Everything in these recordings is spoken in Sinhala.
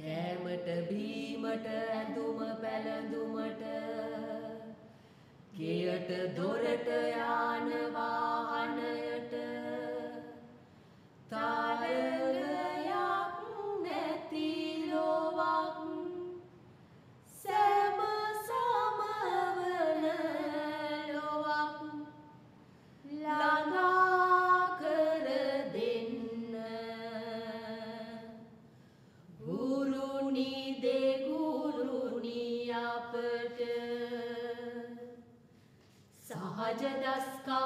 කෑමට බීමට ඇඳුම පැළඳුමට ගෙයට දොරට යාන වාහනයට තා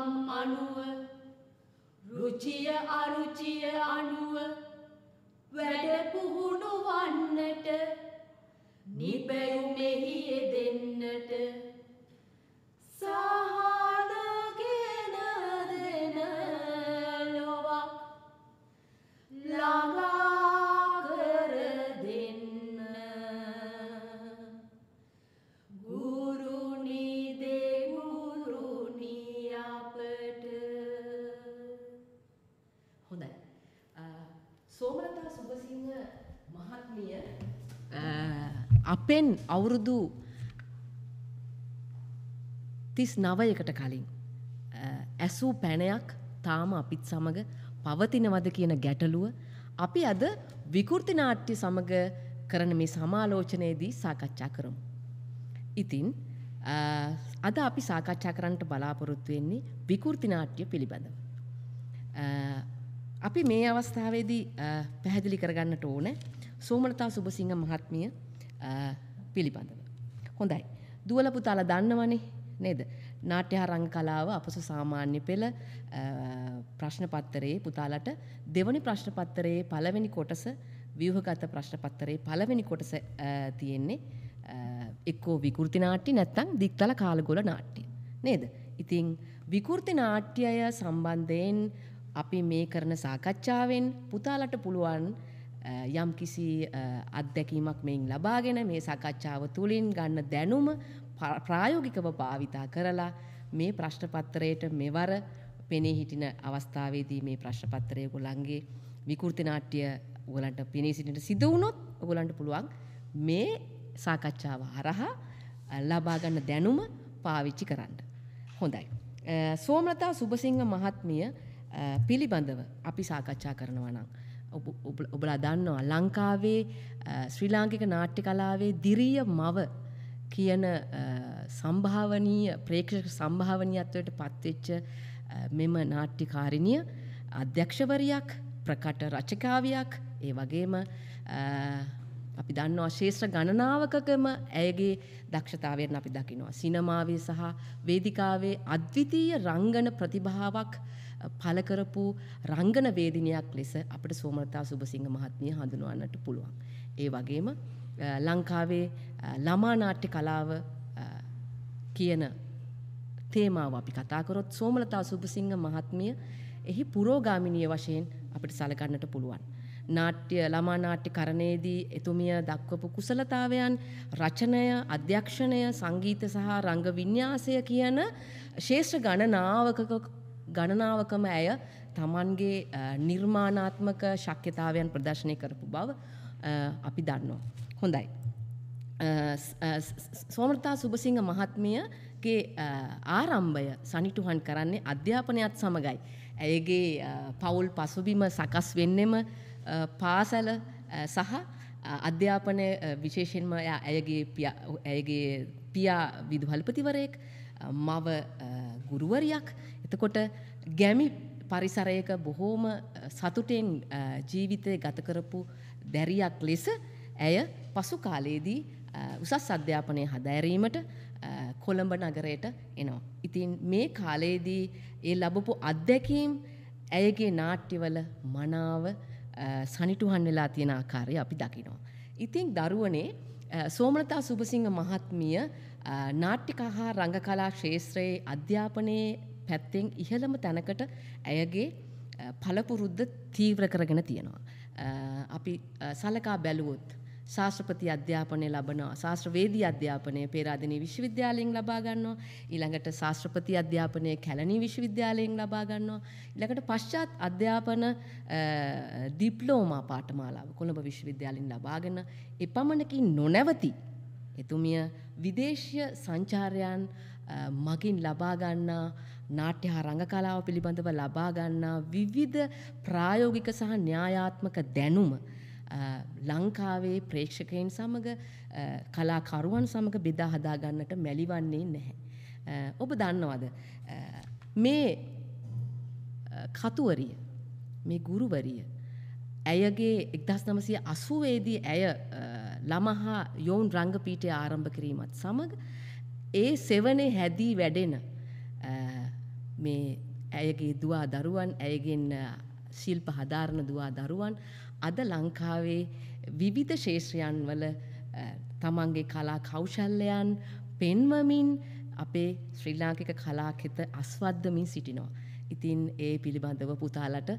දහම් අනුව රුචිය අරුචිය අනුව වැඩ පුහුණු වන්නට නිපැයුමෙහි යෙදෙන්නට අපෙන් අවුරුදු තිස් නවයකට කලින් ඇසූ පැනයක් තාම අපිත් සමඟ පවතිනවද කියන ගැටලුව අපි අද විකෘති නාට්‍ය සමඟ කරන මේ සමාලෝචනයේදී සාකච්ඡා කරමු. ඉතින් අද අපි සාකච්ඡා කරන්නට බලාපොරොත්තු වෙන්නේ විකෘති නාට්‍ය පිළිබඳව. අපි මේ අවස්ථාවේදී පැහැදිලි කරගන්නට ඕන සෝමලතා සුබසිංහ මහත්මිය පිළිබඳව. හොඳයි. දුවල පුතාලා දන්නවනේ නේද? නාට්‍ය හරංග කලාව අපස සාමාන්‍ය පෙළ ප්‍රශ්න පත්‍රයේ පුතාලට දෙවනි ප්‍රශ්න පත්‍රයේ පළවෙනි කොටස ව්‍යුහගත ප්‍රශ්න පත්‍රයේ පළවෙනි කොටස තියෙන්නේ එක්කෝ විකෘති නාට්‍ය නැත්නම් දික්තල කාලගොල නාට්‍ය නේද? ඉතින් විකෘති නාට්‍යය සම්බන්ධයෙන් අපි මේ කරන සාකච්ඡාවෙන් පුතාලට පුළුවන් යම් කිසි අත්දැකීමක් මෙයින් ලබාගෙන මේ සකච්ඡාව තුළින් ගන්න දැනුම ප්‍රායෝගිකව භාවිතා කරලා මේ ප්‍රශ්නපත්තරයට මෙවර පෙනී හිටින අවස්ථාවේදී මේ ප්‍රශ්නපත්තරය ගොලන්ගේ විකෘති නාට්‍ය ඔගලන්ට පෙනී සිටිට සිද වුණොත් ඔගලන්ට පුළුවන් මේ සාකච්ඡාව හරහා ලබාගන්න දැනුම පාවිච්චි කරන්න. හොඳයි. සෝමලතා සුභසිංහ මහත්මිය පිළිබඳව අපි සාකච්ඡා කරනවා නම්. ඔබලා දන්නවා ලංකාවේ ශ්‍රී ලාංකික නාට්‍ය කලාවේ දිරිය මව කියන සම්භාවනීය ප්‍රේක්ෂක සම්භාවනීයත්වයට පත්වෙච්ච මෙම නාට්‍යකාරිණිය අධ්‍යක්ෂවරියක් ප්‍රකට රචකාවියක් ඒ වගේම අපි දන්නවා ශේෂ්‍ර ගණනාවකකම ඇයගේ දක්ෂතාවයෙන් අපි දකිනවා. සිනමාවේ සහ වේදිකාවේ අද්විතීය රංගන ප්‍රතිභාවක් පලකරපු රංගන වේදිනයක් ලෙස අපට සෝමතා සුභසිංහ මහත්මිය හඳුනුවන්නට පුළුවන්. ඒ වගේම ලංකාවේ ළමානාට්‍ය කලාව කියන තේමාව අපි කතාකරොත් සෝමලතා සුභසිංහ මහත්මිය එහි පුරෝගාමිනිය වශයෙන් අපට සලකන්නට පුළුවන්. නාට්‍ය ළමා නාට්‍ය කරණයේදී එතුමිය දක්වපු කුසලතාවයන් රචනය අධ්‍යක්ෂණය සංගීත සහ රංග විඤ්ඤාසය කියන ශේෂ්ඨ ගණනාවක ගණනාවකම ඇය තමන්ගේ නිර්මාණාත්මක ශක්්‍යතාවයන් ප්‍රදර්ශනය කරපු බව අපි දන්නවා. හොඳයි. සෝමෘතා සුභසිංහ මහත්මියගේ ආරම්භය සනිටුහන් කරන්නේ අධ්‍යාපනයත් සමඟයි. ඇයගේ පවුල් පසුබිම සකස් වෙන්නෙම පාසල සහ අධ්‍යාපනය විශේෂෙන්ම ඇයගේ ඇයගේ පියා විදුහල්පතිවරයෙක් මව ගුරුවරියක් එතකොට ගැමි පරිසරයක බොහෝම සතුටෙන් ජීවිතය ගතකරපු දැරියක් ලෙස ඇය පසු කාලයේදී උසස් අධ්‍යාපනය හදෑරීමට කොළඹ නගරයට එනවා. ඉතින් මේ කාලයේදී ඒ ලබපු අත්දැකීම් ඇයගේ නාට්‍යවල මනාව සනිටුහන් වෙලා තියෙන ආකාරය අපි දකිනවා. ඉතින් දරුවනේ සෝමනතා සුභසිංහ මහත්මිය නාට්‍යක හා රංගකලා ශේත්‍රයේ අධ්‍යාපනයේ පැත්තෙන් ඉහළම තැනකට ඇයගේ පලපුරුද්ධ තීව්‍ර කරගෙන තියෙනවා. අපි සලකා බැලුවොත් ශාස්ත්‍රපති අධ්‍යාපනය ලබනවා ශාස්ත්‍රවේදී අධ්‍යාපනය පේරාදනී විශ්වවිද්‍යාලයෙන් ලබා ගන්නවා ඊළඟට ශාස්ත්‍රපති අධ්‍යාපනය කැලණී විශ්වවිද්‍යාලයෙන් ලබා ගන්නවා ඊළඟට පශ්චාත් අධ්‍යාපන ඩිප්ලෝමා පාඨමාලාව කොළඹ විශ්වවිද්‍යාලයෙන් ලබාගෙන එපමණකින් නොනැවති එතුමිය විදේශීය සංචාරයන් මගින් ලබා ගන්නා නාට්‍ය හා රඟකලාව පිළිබඳව ලබා ගන්නා විවිධ ප්‍රායෝගික සහ න්‍යායාත්මක දැනුම ලංකාවේ ප්‍රේක්ෂකයන් සමග කලාකරුවන් සමග බෙදා හදා ගන්නට මැලිවන්නේ නැහැ. ඔබ දන්නවද මේ කතුවරිය මේ ගුරුවරිය ඇයගේ එක්දස් නමසය අසුවේදී ඇය ළමහා යෝන් රංගපීටය ආරම්භ කිරීමත් සමඟ ඒ සෙවනේ හැදී වැඩෙන මේ ඇයගේ දවා දරුවන් ඇයගෙන් ශිල්ප හදාරණ දවා දරුවන් අද ලංකාවේ විවිධ ශේෂ්‍රයන් වල තමන්ගේ කලා කෞශල්ලයන් පෙන්වමින් අපේ ශ්‍රී ලාංකික කලාකෙත අස්වද්දමින් සිටිනවා. ඉතින් ඒ පිළිබඳව පුතාලට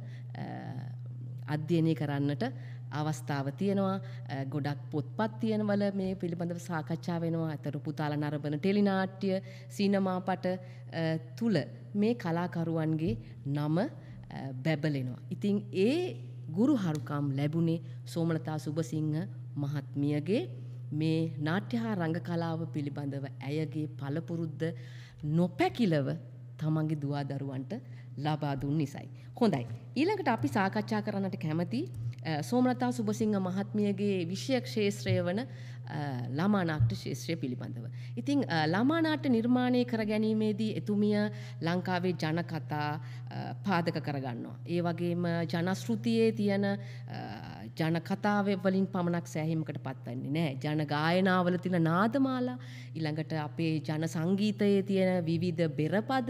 අධ්‍යයනය කරන්නට අවස්ථාව තියෙනවා ගොඩක් පොත්පත් තියෙනවල මේ පිළිබඳව සාකච්ඡා වෙනවා ඇතර පුතාල නරඹන ටෙලිනාට්‍ය සීනමාපට තුල මේ කලාකරුවන්ගේ නම බැබලෙනවා. ඉතින් ඒ ගුරු හරුකම් ලැබුණේ සෝමලතා සුබසිංහ මහත්මියගේ මේ නාට්‍ය හා රංග කලාව පිළිබඳව ඇයගේ පළපුරුද්ද නොපැකිලව තමන්ගේ දවා දරුවන්ට ලබා දුන් නිසයි. හොඳයි. ඊළඟට අපි සාකච්ඡා කරන්නට කැමති සෝමලතා සුබසිංහ මහත්මියගේ විෂය ක්ෂේත්‍රය වන ළමානාක්ට ශේෂත්‍රය පිළිබඳව. ඉතිං ළමානාට නිර්මාණය කර ගැනීමේදී එතුමිය ලංකාවේ ජනකතා පාදක කරගන්නවා. ඒ වගේම ජනස්ෘතියේ තියෙන ජනකතාව වලින් පමණක් සෑහිමකට පත්වන්නේ නෑ ජනගායනාවල තින නාදමාලා ඉළඟට අපේ ජන සංගීතයේ තියෙන විවිධ බෙරපද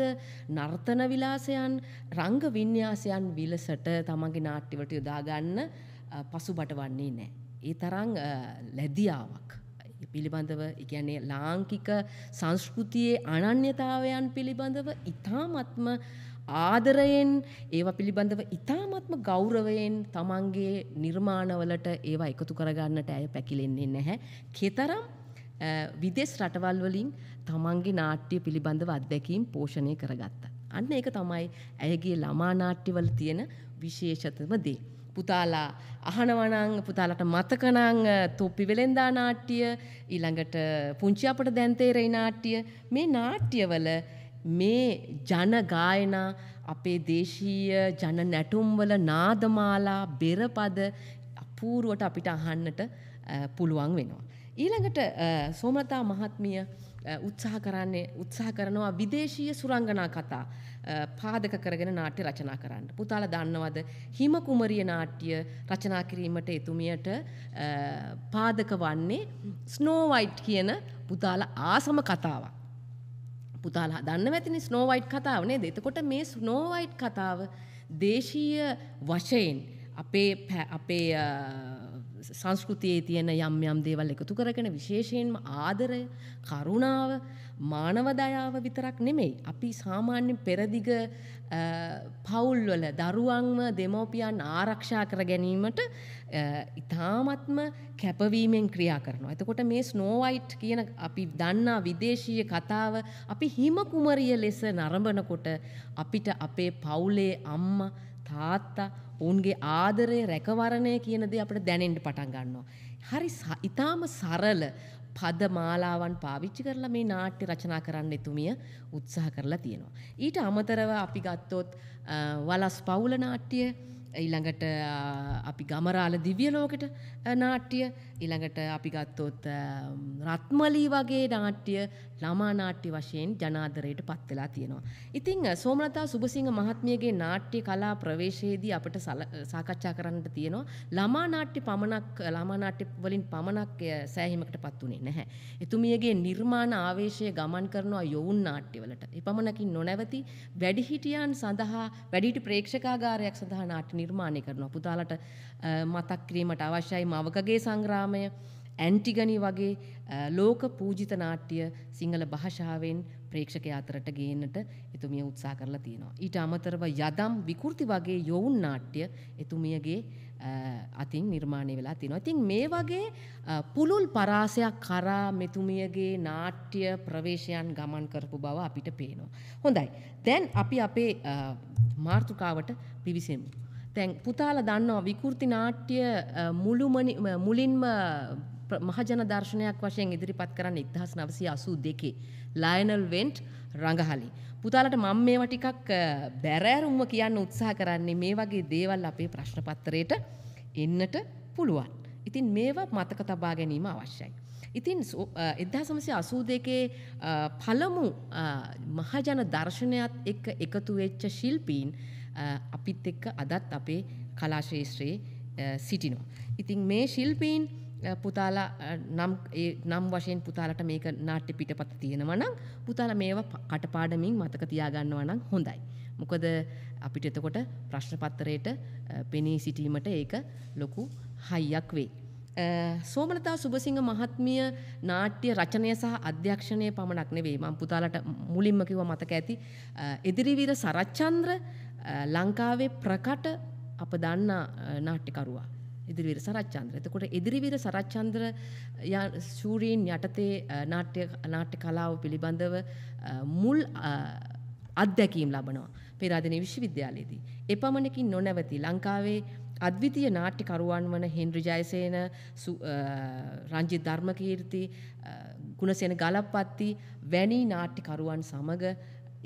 නර්තන විලාසයන් රංග විඤ්‍යාසයන් විලසට තමන්ගේ නාට්‍යවට යොදාගන්න පසු බට වන්නේ නෑ. ඒ තරං ලැදියාවක්. පිළිබඳව ඉගැන්නේ ලාංකික සංස්කෘතියේ අනන්‍යතාවයන් පිළිබඳව ඉතාමත්ම ආදරයෙන් ඒව පිළිබඳව ඉතාමත්ම ගෞරවයෙන් තමන්ගේ නිර්මාණවලට ඒවා එකතු කරගන්නට ඇය පැකිලෙන්නේ නැහැ. කෙතරම් විදෙස් රටවල්වලින් තමන්ගේ නාට්‍ය පිළිබඳව අත්දැකීම් පෝෂණය කරගත්ත. අන්න ඒක තමයි ඇයගේ ළමා නාට්‍යවල තියෙන විශේෂතම දේ. පුතාලා අහනවනං පුතාලට මතකනං තොප්පි වෙළෙන්දා නාට්‍ය ඊළඟට පුංචි අපට දැන්තේරෙයි නාට්‍ය මේ නාට්‍යවල මේ ජනගායනා අපේ දේශීය ජන නැටුම්වල නාදමාලා බෙරපද අපූරුවට අපිට අහන්නට පුළුවන් වෙනවා. ඊළඟට සෝමලතා මහත්මිය උත්සාහ කරන්නේ උත්සාහ කරනවා විදේශීය සුරංගනා කතා පාදක කරගෙන නාට්‍ය රචනා කරන්න. පුතාල දන්නවද හිම කුමරිය නාට්‍ය රචනා කිරීමට එතුමියට පාදක වන්නේ ස්නෝ වයිට් කියන පුතාල ආසම කතාවක්. පුතාලා දන්න ඇතිනි ස්නෝවයිට් කතාවනේ දෙතකොට මේ ස්නෝවයිට් කතාව දේශීය වශයෙන් අපේ අපේ සංස්කෘතියේ තියෙන යම් යම් දේවල් එකතු කරගෙන විශේෂයෙන්ම ආදරය කරුණාව මානව දයාව විතරක් නෙමෙයි. අපි සාමාන්‍ය පෙරදිග පවුල්වල දරුවන්ව දෙමෝපියන් ආරක්ෂා කර ගැනීමට ඉතාමත්ම කැපවීමෙන් ක්‍රියා කරනවා. එතකොට මේ ස්නෝවයිට් කියන අපි දන්නා විදේශීය කතාව අපි හිම කුමරිය ලෙස නරඹනකොට අපිට අපේ පවුලේ අම්මා තාත්තා ඔවුන්ගේ ආදරය රැකවරණය කියන දේ අපිට දැනෙන්න පටන් ගන්නවා. හරි ඉතාම සරල පද මාලාවන් පාවිච්චි කරලා මේ නාට්‍ය රචනා කරන්න එතුමිය උත්සාහ කරලා තියෙනවා. ඊට අමතරව අපි ගත්තොත් වලස් පවුල නාට්‍ය ඊළඟට අපි ගමරාල දිව්‍යලෝකට නාට්‍ය ඊළඟට අපි ගත්තොත් රත්මලී වගේ නාට්‍ය ළමා නාට්‍ය වශයෙන් ජනාදරයට පත් වෙලා තියෙනවා. ඉතින් සෝමලතා සුබසිංහ මහත්මියගේ නාට්‍ය කලා ප්‍රවේශයේදී අපිට සාකච්ඡා කරන්නට තියෙනවා ළමා නාට්‍ය පමණක් ළමා නාට්‍ය වලින් පමණක් සෑහීමකට පත් වුණේ නැහැ. එතුමියගේ නිර්මාණ ආවේශය ගමන් කරනවා යොවුන් නාට්‍යවලට. එපමණකින් නොනැවති වැඩිහිටියන් සඳහා වැඩිහිටි ප්‍රේක්ෂකාගාරයක් සඳහා නාට්‍ය නිර්මාණය කරනවා. පුතාලට මතක් කිරීමට අවශ්‍යයි මවකගේ සංග්‍රාමය ඇන්ටිගනි වගේ ලෝක පූජිත නාට්‍ය සිංහල භාෂාවෙන් ප්‍රේක්ෂක අතරට ගේන්නට එතුමිය උත්සා කරලා තියෙනවා. ඊට අමතරව යදම් විකෘති වගේ යොවුන් නාට්‍ය එතුමියගේ අතින් නිර්මාණය වෙලා තිනවා. ඉතින් මේ වගේ පුළුල් පරාසයක් කරා මෙතුමියගේ නාට්‍ය ප්‍රවේශයන් ගමන් කරපු බව අපිට පේනවා. හොඳයි. දැන් අපි අපේ මාර්තුකාවට පිවිසෙමු. තැන් පුතාල දන්නවා විකෘති නාට්‍ය මුලින්ම මහජන දර්ශනයක් වශයෙන් ඉදිරිපත් කරන්න ඉදහස් නවසය අසූ දෙකේ. ලයිනල් වෙන්ට් රඟහලි. පුතාලට මං මේව ටිකක් බැරෑරුම්ම කියන්න උත්සාහ කරන්නේ මේ වගේ දේවල් අපේ ප්‍රශ්නපත්තරයට එන්නට පුළුවන්. ඉතින් මේවා මතක තබා ගැනීම අවශ්‍යයි. ඉතින් එදා සමසය අසූ දෙකේ පළමු මහජන දර්ශනයත් එක්ක එකතු වෙච්ච ශිල්පීන් අපිත් එක්ක අදත් අපේ කලාශේෂත්‍රයේ සිටිනවා. ඉතින් මේ ශිල්පීන් පුතාලා නම් නම් වශයෙන් පුතාලට මේක නාට්‍ය පිටපත තියෙනවනම් පුතාල මේවා කටපාඩමින් මතක තියාගන්නවා නම් හොඳයි. මොකද අපිට එතකොට ප්‍රශ්නපත්තරයට පෙනී සිටීමට ඒක ලොකු හයියක් වේ. සෝමනතා සුභසිංහ මහත්මිය නාට්‍ය රචනය සහ අධ්‍යක්ෂණය පමණක් නෙවෙයි මම පුතාලට මුලින්ම කිව්ව මතක ඇති එදිරිවීර සරච්චන්ද්‍ර ලංකාවේ ප්‍රකට අප දන්නා නාට්‍යකරුවා ඉදිරිවීර සරච්චන්ද්‍ර. එතකොට ඉදිරිවීර සරච්චන්ද්‍ර ශූරීන් යටතේ නාට්‍ය නාට්‍ය කලාව පිළිබඳව මුල් අත්දැකීම් ලබනවා පෙරාදෙන විශ්වවිද්‍යාලයේදී. එපමණකින් නොනැවති ලංකාවේ අද්විතීය නාට්‍යකරුවන් වන හෙන්රි ජයසේන රංජිත් ධර්මකීර්ති ගුණසේන ගලප්පත්ති වැනි නාට්‍යකරුවන් සමග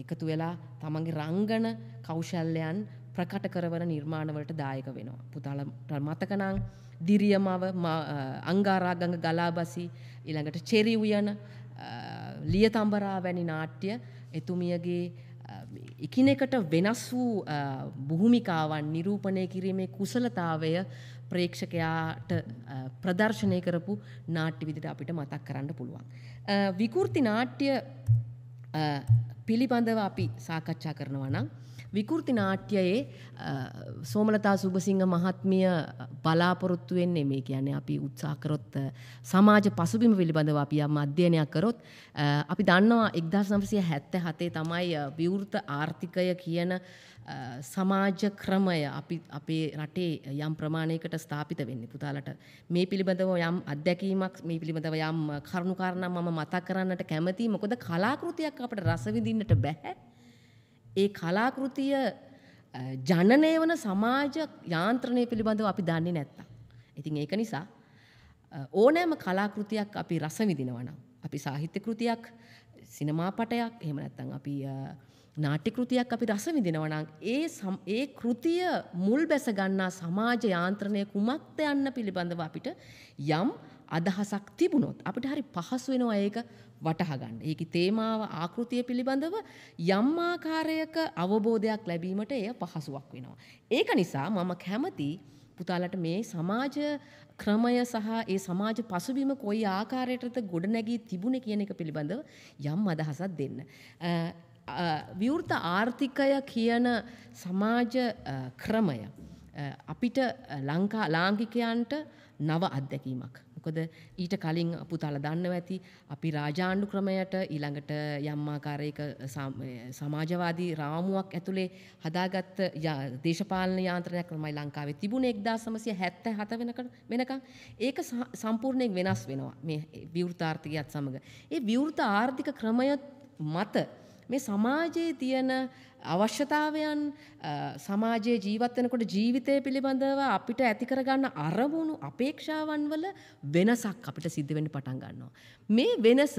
එකතු වෙලා තමන්ගේ රංගන කෞශල්‍යයන් ප්‍රකට කරවන නිර්මාණවලට දායක වෙනවා. පුතාල මතකනං දිරියමව අංගාරාගඟ ගලාබසි ඉළඟට චෙරිවයන ලියතම්බරා වැනි නාට්‍ය එතුමියගේ එකිනෙකට වෙනස් වූ බුහුමිකාවන් නිරූපණය කිරීමේ කුසලතාවය ප්‍රේක්ෂකයාට ප්‍රදර්ශනය කරපු නාට්‍ය විදිට අපිට මතක් කරන්න පුළුවන්. විකෘති නාට්‍ය පිළිබඳව අපි සාකච්ඡා කරනවා නම් විකෘති නාට්‍යයේ සෝමලතා සුභසිංහ මහත්මිය බලාපොරොත්තු වෙන්නේ මේ කියන්නේ අපි උත්සාහ කරොත් සමාජ පසුබිම පිළිබඳව අපි යම් අධ්‍යයනයක් කරොත් අපි දන්නවා 1977 තමයි විවෘත ආර්ථිකය කියන සමාජ ක්‍රමය අපි අපේ රටේ යම් ප්‍රමාණයකට ස්ථාපිත වෙන්නේ පුතාලට මේ පිළිබඳව යම් අත්දැකීමක් මේ පිළිබඳව යම් කරුණු කාරණා මම මතක් කරන්නට කැමතියි මොකද කලාකෘතියක් අපට රස විඳින්නට බෑ ඒ කලාකෘතිය ජනනය වන සමාජ යාන්ත්‍රණය පිළිබඳව අපි දන්නේ නැත්තම්. ඉතින් ඒක නිසා ඕනෑම කලාකෘතියක් අපි රස විදිනවනම්. අපි සාහිත්‍ය කෘතියක් සිනමාපටයක් එහෙම නැත්තං අපි නාටිකෘතියක් අපි රස විදිනවනම් ඒ ඒ කෘතිය මුල් බැසගන්නා සමාජ යාන්ත්‍රණය කුමක්ද යන්න පිළිබඳව අපිට යම් අදහසක් තිබුණොත් අපිට හරි පහසු වෙනවා ඒක වටහා ගන්න. ඒකේ තේමාව ආකෘතිය පිළිබඳව යම් ආකාරයක අවබෝධයක් ලැබීමට එය පහසුවක් වෙනවා. ඒක නිසා මම කැමති පුතාලට මේ සමාජ ක්‍රමය සහ ඒ සමාජ පසුබිම කොයි ආකාරයටද ගොඩනැගී තිබුණේ කියන එක පිළිබඳව යම් අදහසක් දෙන්න. විවෘත ආර්ථිකය කියන සමාජ ක්‍රමය අපිට ලංකා ලාංකිකයන්ට නව අත්දැකීමක්. මොකද ඊට කලින් පුතාල දන්නව ඇති අපි රාජාණ්ඩු ක්‍රමයට ඊළඟට යම්මාකාරයක සමාජවාදී රාමුවක් ඇතුළේ හදාගත්ත දේශපාලන යාන්ත්‍රණයක් ළමයි ලංකාවේ තිබුණේ 1977 වෙනකන් වෙනකන් ඒක සම්පූර්ණයෙන් වෙනස් වෙනවා මේ විවෘත ආර්ථිකයත් සමග ඒ විවෘත ආර්ථික ක්‍රමය මත මේ සමාජයේ තියෙන අවශ්‍යතාවයන් සමාජයේ ජීවත් වෙනකොට ජීවිතය පිළිබඳව අපිට ඇති කරගන්න අරමුණු අපේක්ෂාවන් වල වෙනසක් අපිට සිද්ධ වෙන්න පටන් ගන්නවා. මේ වෙනස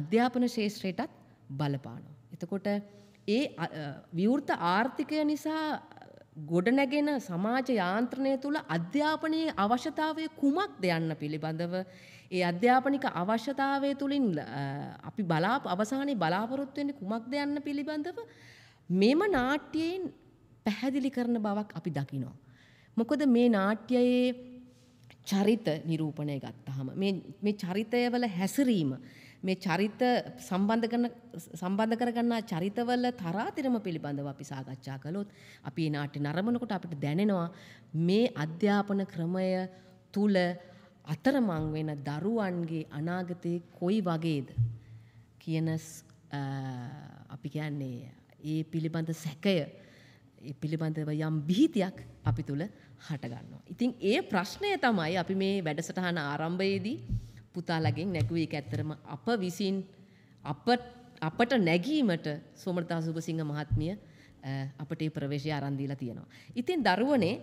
අධ්‍යාපන ශාස්ත්‍රයටත් බලපානවා. එතකොට ඒ විවෘත ආර්ථිකය නිසා ගොඩනැගෙන සමාජ යාන්ත්‍රණය තුළ අධ්‍යාපනයේ අවශ්‍යතාවය කුමක්ද යන්න පිළිබඳව ඒ අධ්‍යාපනික අවශ්‍යතාවය තුළින් අපි බලා අවසානයේ බලාපොරොත්තුවෙන්නේ කුමක්ද යන්න පිළිබඳව මෙම නාට්‍යයෙන් පැහැදිලි කරන බවක් අපි දකිනවා. මොකද මේ නාට්‍යයේ චරිත නිරූපණය ගත්තහම මේ චරිතයවල හැසිරීම මේ චරිත සම්බන්ධ කරන සම්බන්ධ කරගන්නා චරිතවල තරාතිරම පිළිබඳව අපි සාකච්ඡා කළොත් අපි මේ නාට්‍ය නරඹනකොට අපිට දැනෙනවා මේ අධ්‍යාපන ක්‍රමය තුල අතරමං වෙන දරුවන්ගේ අනාගතය කොයි වගේද කියන අපි කියන්නේ ඒ පිළිබඳ සැකය පිළිබඳව යම් බිහිතියක් අපි තුළ හටගන්නවා. ඉතින් ඒ ප්‍රශ්නය තමයි අපි මේ වැඩසටහන ආරම්භයේදී පුතාලගෙන් නැගුවේ ඇත්තරම අප විසින් අපට නැගීමට සෝමර්තා සුභසිංහ මහත්මිය අපට ප්‍රවේශය අරන්දීලා තියෙනවා. ඉතින් දරුවනේ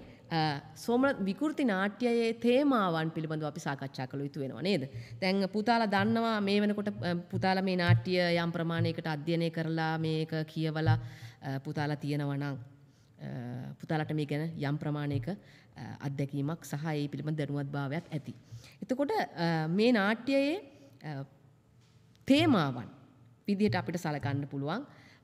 සෝමන විකෘති නාට්‍යයේ තේමාවන් පිළිබඳව අපි සාකච්ඡා කළ යුතු වෙනවා නේද? දැන් පුතාලා දන්නවා මේ වෙනකොට පුතාලා මේ නාට්‍ය යම් ප්‍රමාණයකට අධ්‍යයනය කරලා මේක කියවලා පුතාලා තියෙනවා නම් පුතාලට මේ ගැන යම් ප්‍රමාණයක අත්දැකීමක් සහ ඒ පිළිබඳ දැනුවත්භාවයක් ඇති. එතකොට මේ නාට්‍යයේ තේමාවන් විදිහට අපිට සලකන්න පුළුවන්.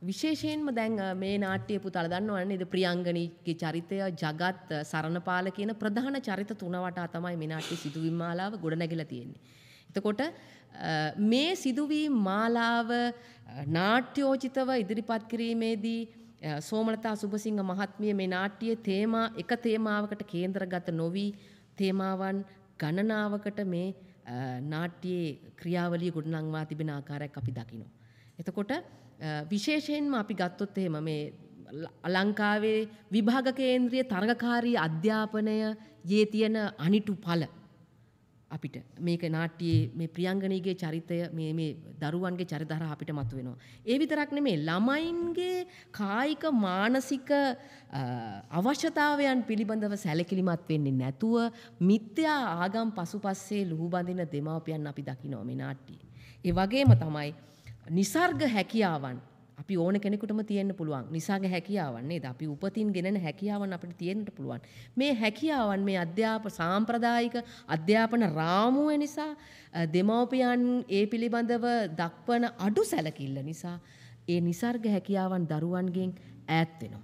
විශේෂයෙන්ම දැන් මේ නාට්‍ය පුතාල දන්නවන්නේ ඉත ප්‍රියංගනීගේ චරිතය జగත් සරණපාල කියන ප්‍රධාන චරිත තුන වටා තමයි මේ නාට්‍ය සිදුවීම් මාලාව ගොඩනැගිලා තියෙන්නේ. එතකොට මේ සිදුවීම් මාලාව නාට්‍යෝචිතව ඉදිරිපත් කිරීමේදී සෝමලතා සුභසිංහ මහත්මිය මේ නාට්‍යයේ තේමා එක තේමාවකට කේන්ද්‍රගත නොවි තේමාවන් ගණනාවකට මේ නාට්‍යයේ ක්‍රියාවලිය ගොඩනංවා තිබෙන ආකාරයක් අපි දකිනවා. එතකොට විශේෂයෙන්ම අපි ගත්තොත් එහෙම මේ ලංකාවේ විභාග කේන්ද්‍රීය තරගකාරී අධ්‍යාපනය යේ තියෙන අනිටු ඵල අපිට මේක නාට්‍යයේ මේ ප්‍රියංගනීගේ චරිතය මේ මේ දරුවන්ගේ චරිතහර අපිට මතුවෙනවා. ඒ විතරක් නෙමේ ළමයින්ගේ කායික මානසික අවශ්‍යතාවයන් පිළිබඳව සැලකිලිමත් වෙන්නේ නැතුව මිත්‍යා ආගම් පසුපස්සේ ලුහුබඳින දෙමාපියන් අපි දකිනවා මේ නාට්‍යයේ. ඒ වගේම තමයි නිසර්ග හැකියාවන් අපි ඕන කෙනෙකුටම තියෙන්න්න පුළුවන් නිසාග හැකියාවන්නේ ද අපි උපතින් ගෙනෙන හැකියාවන් අපට තියෙන්ට පුළුවන් මේ හැකියාවන් මේ අධ්‍යාප සාම්ප්‍රදායික අධ්‍යාපන රාමුව නිසා දෙමවපියන් ඒ පිළිබඳව දක්වන අඩු සැලකිල්ල නිසා ඒ නිසර්ග හැකියාවන් දරුවන්ගෙන් ඈත්වෙනවා.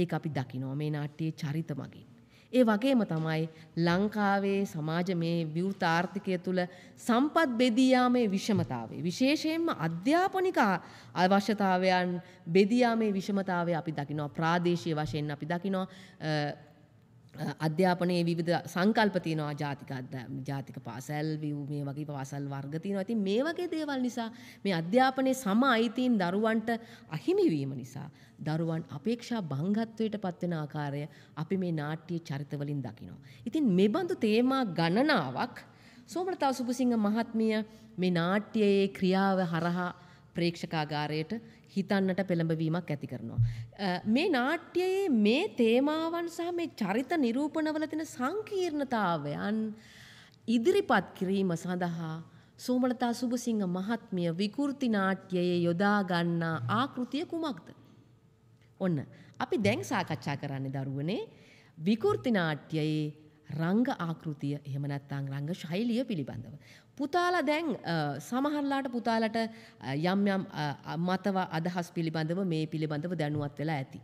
ඒ අපි දකිනෝ මේ නාට්‍යයේ චරිත මගින්. ඒ වගේම තමයි ලංකාවේ සමාජ මේ විවෘත ආර්ථිකය තුළ සම්පත් බෙදී යාමේ විෂමතාවය විශේෂයෙන්ම අධ්‍යාපනික අවශ්‍යතාවයන් බෙදී යාමේ විෂමතාවය අපි දකිනවා ප්‍රාදේශීය වශයෙන් අපි දකිනවා අධ්‍යාපනයේ විවිධ සංකල්ප තියෙනවා ජාතික ජාතික පාසල් විව් මේ වගේ පාසල් වර්ග තියෙනවා. ඉතින් මේ වගේ දේවල් නිසා මේ අධ්‍යාපනයේ සම අයිතීන් දරුවන්ට අහිමි වීම නිසා දරුවන් අපේක්ෂා භංගත්වයට පත්වෙන ආකාරය අපි මේ නාට්‍ය චරිත වලින් දකිනවා. ඉතින් මේ බඳු තේමා ගණනාවක් සෝමලතා සුබසිංහ මහත්මිය මේ නාට්‍යයේ ක්‍රියාව හරහා ප්‍රේක්ෂකාගාරයට හිතන්නට පෙළඹවීමක් ඇති කරනවා. මේ නාට්‍යයේ මේ තේමාවන් සහ මේ චරිත නිරූපණවල තියෙන සංකීර්ණතාවයන් ඉදිරිපත් කිරීම සඳහා සෝමලතා සුබසිංහ මහත්මිය විකෘති නාට්‍යයේ යොදා ගන්නා ආකෘතිය කුමක්ද? ඔන්න අපි දැන් සාකච්ඡා කරන්නේ දරුවනේ විකෘති නාට්‍යයේ රංග ආකෘතිය එහෙම නැත්නම් රංග ශෛලිය පිළිබඳව. පුතාලා දැන් සමහරලාට පුතාලට යම් යම් මතව අදහස් පිළිබඳව මේ පිළිබඳව දැනුවත් වෙලා ඇති.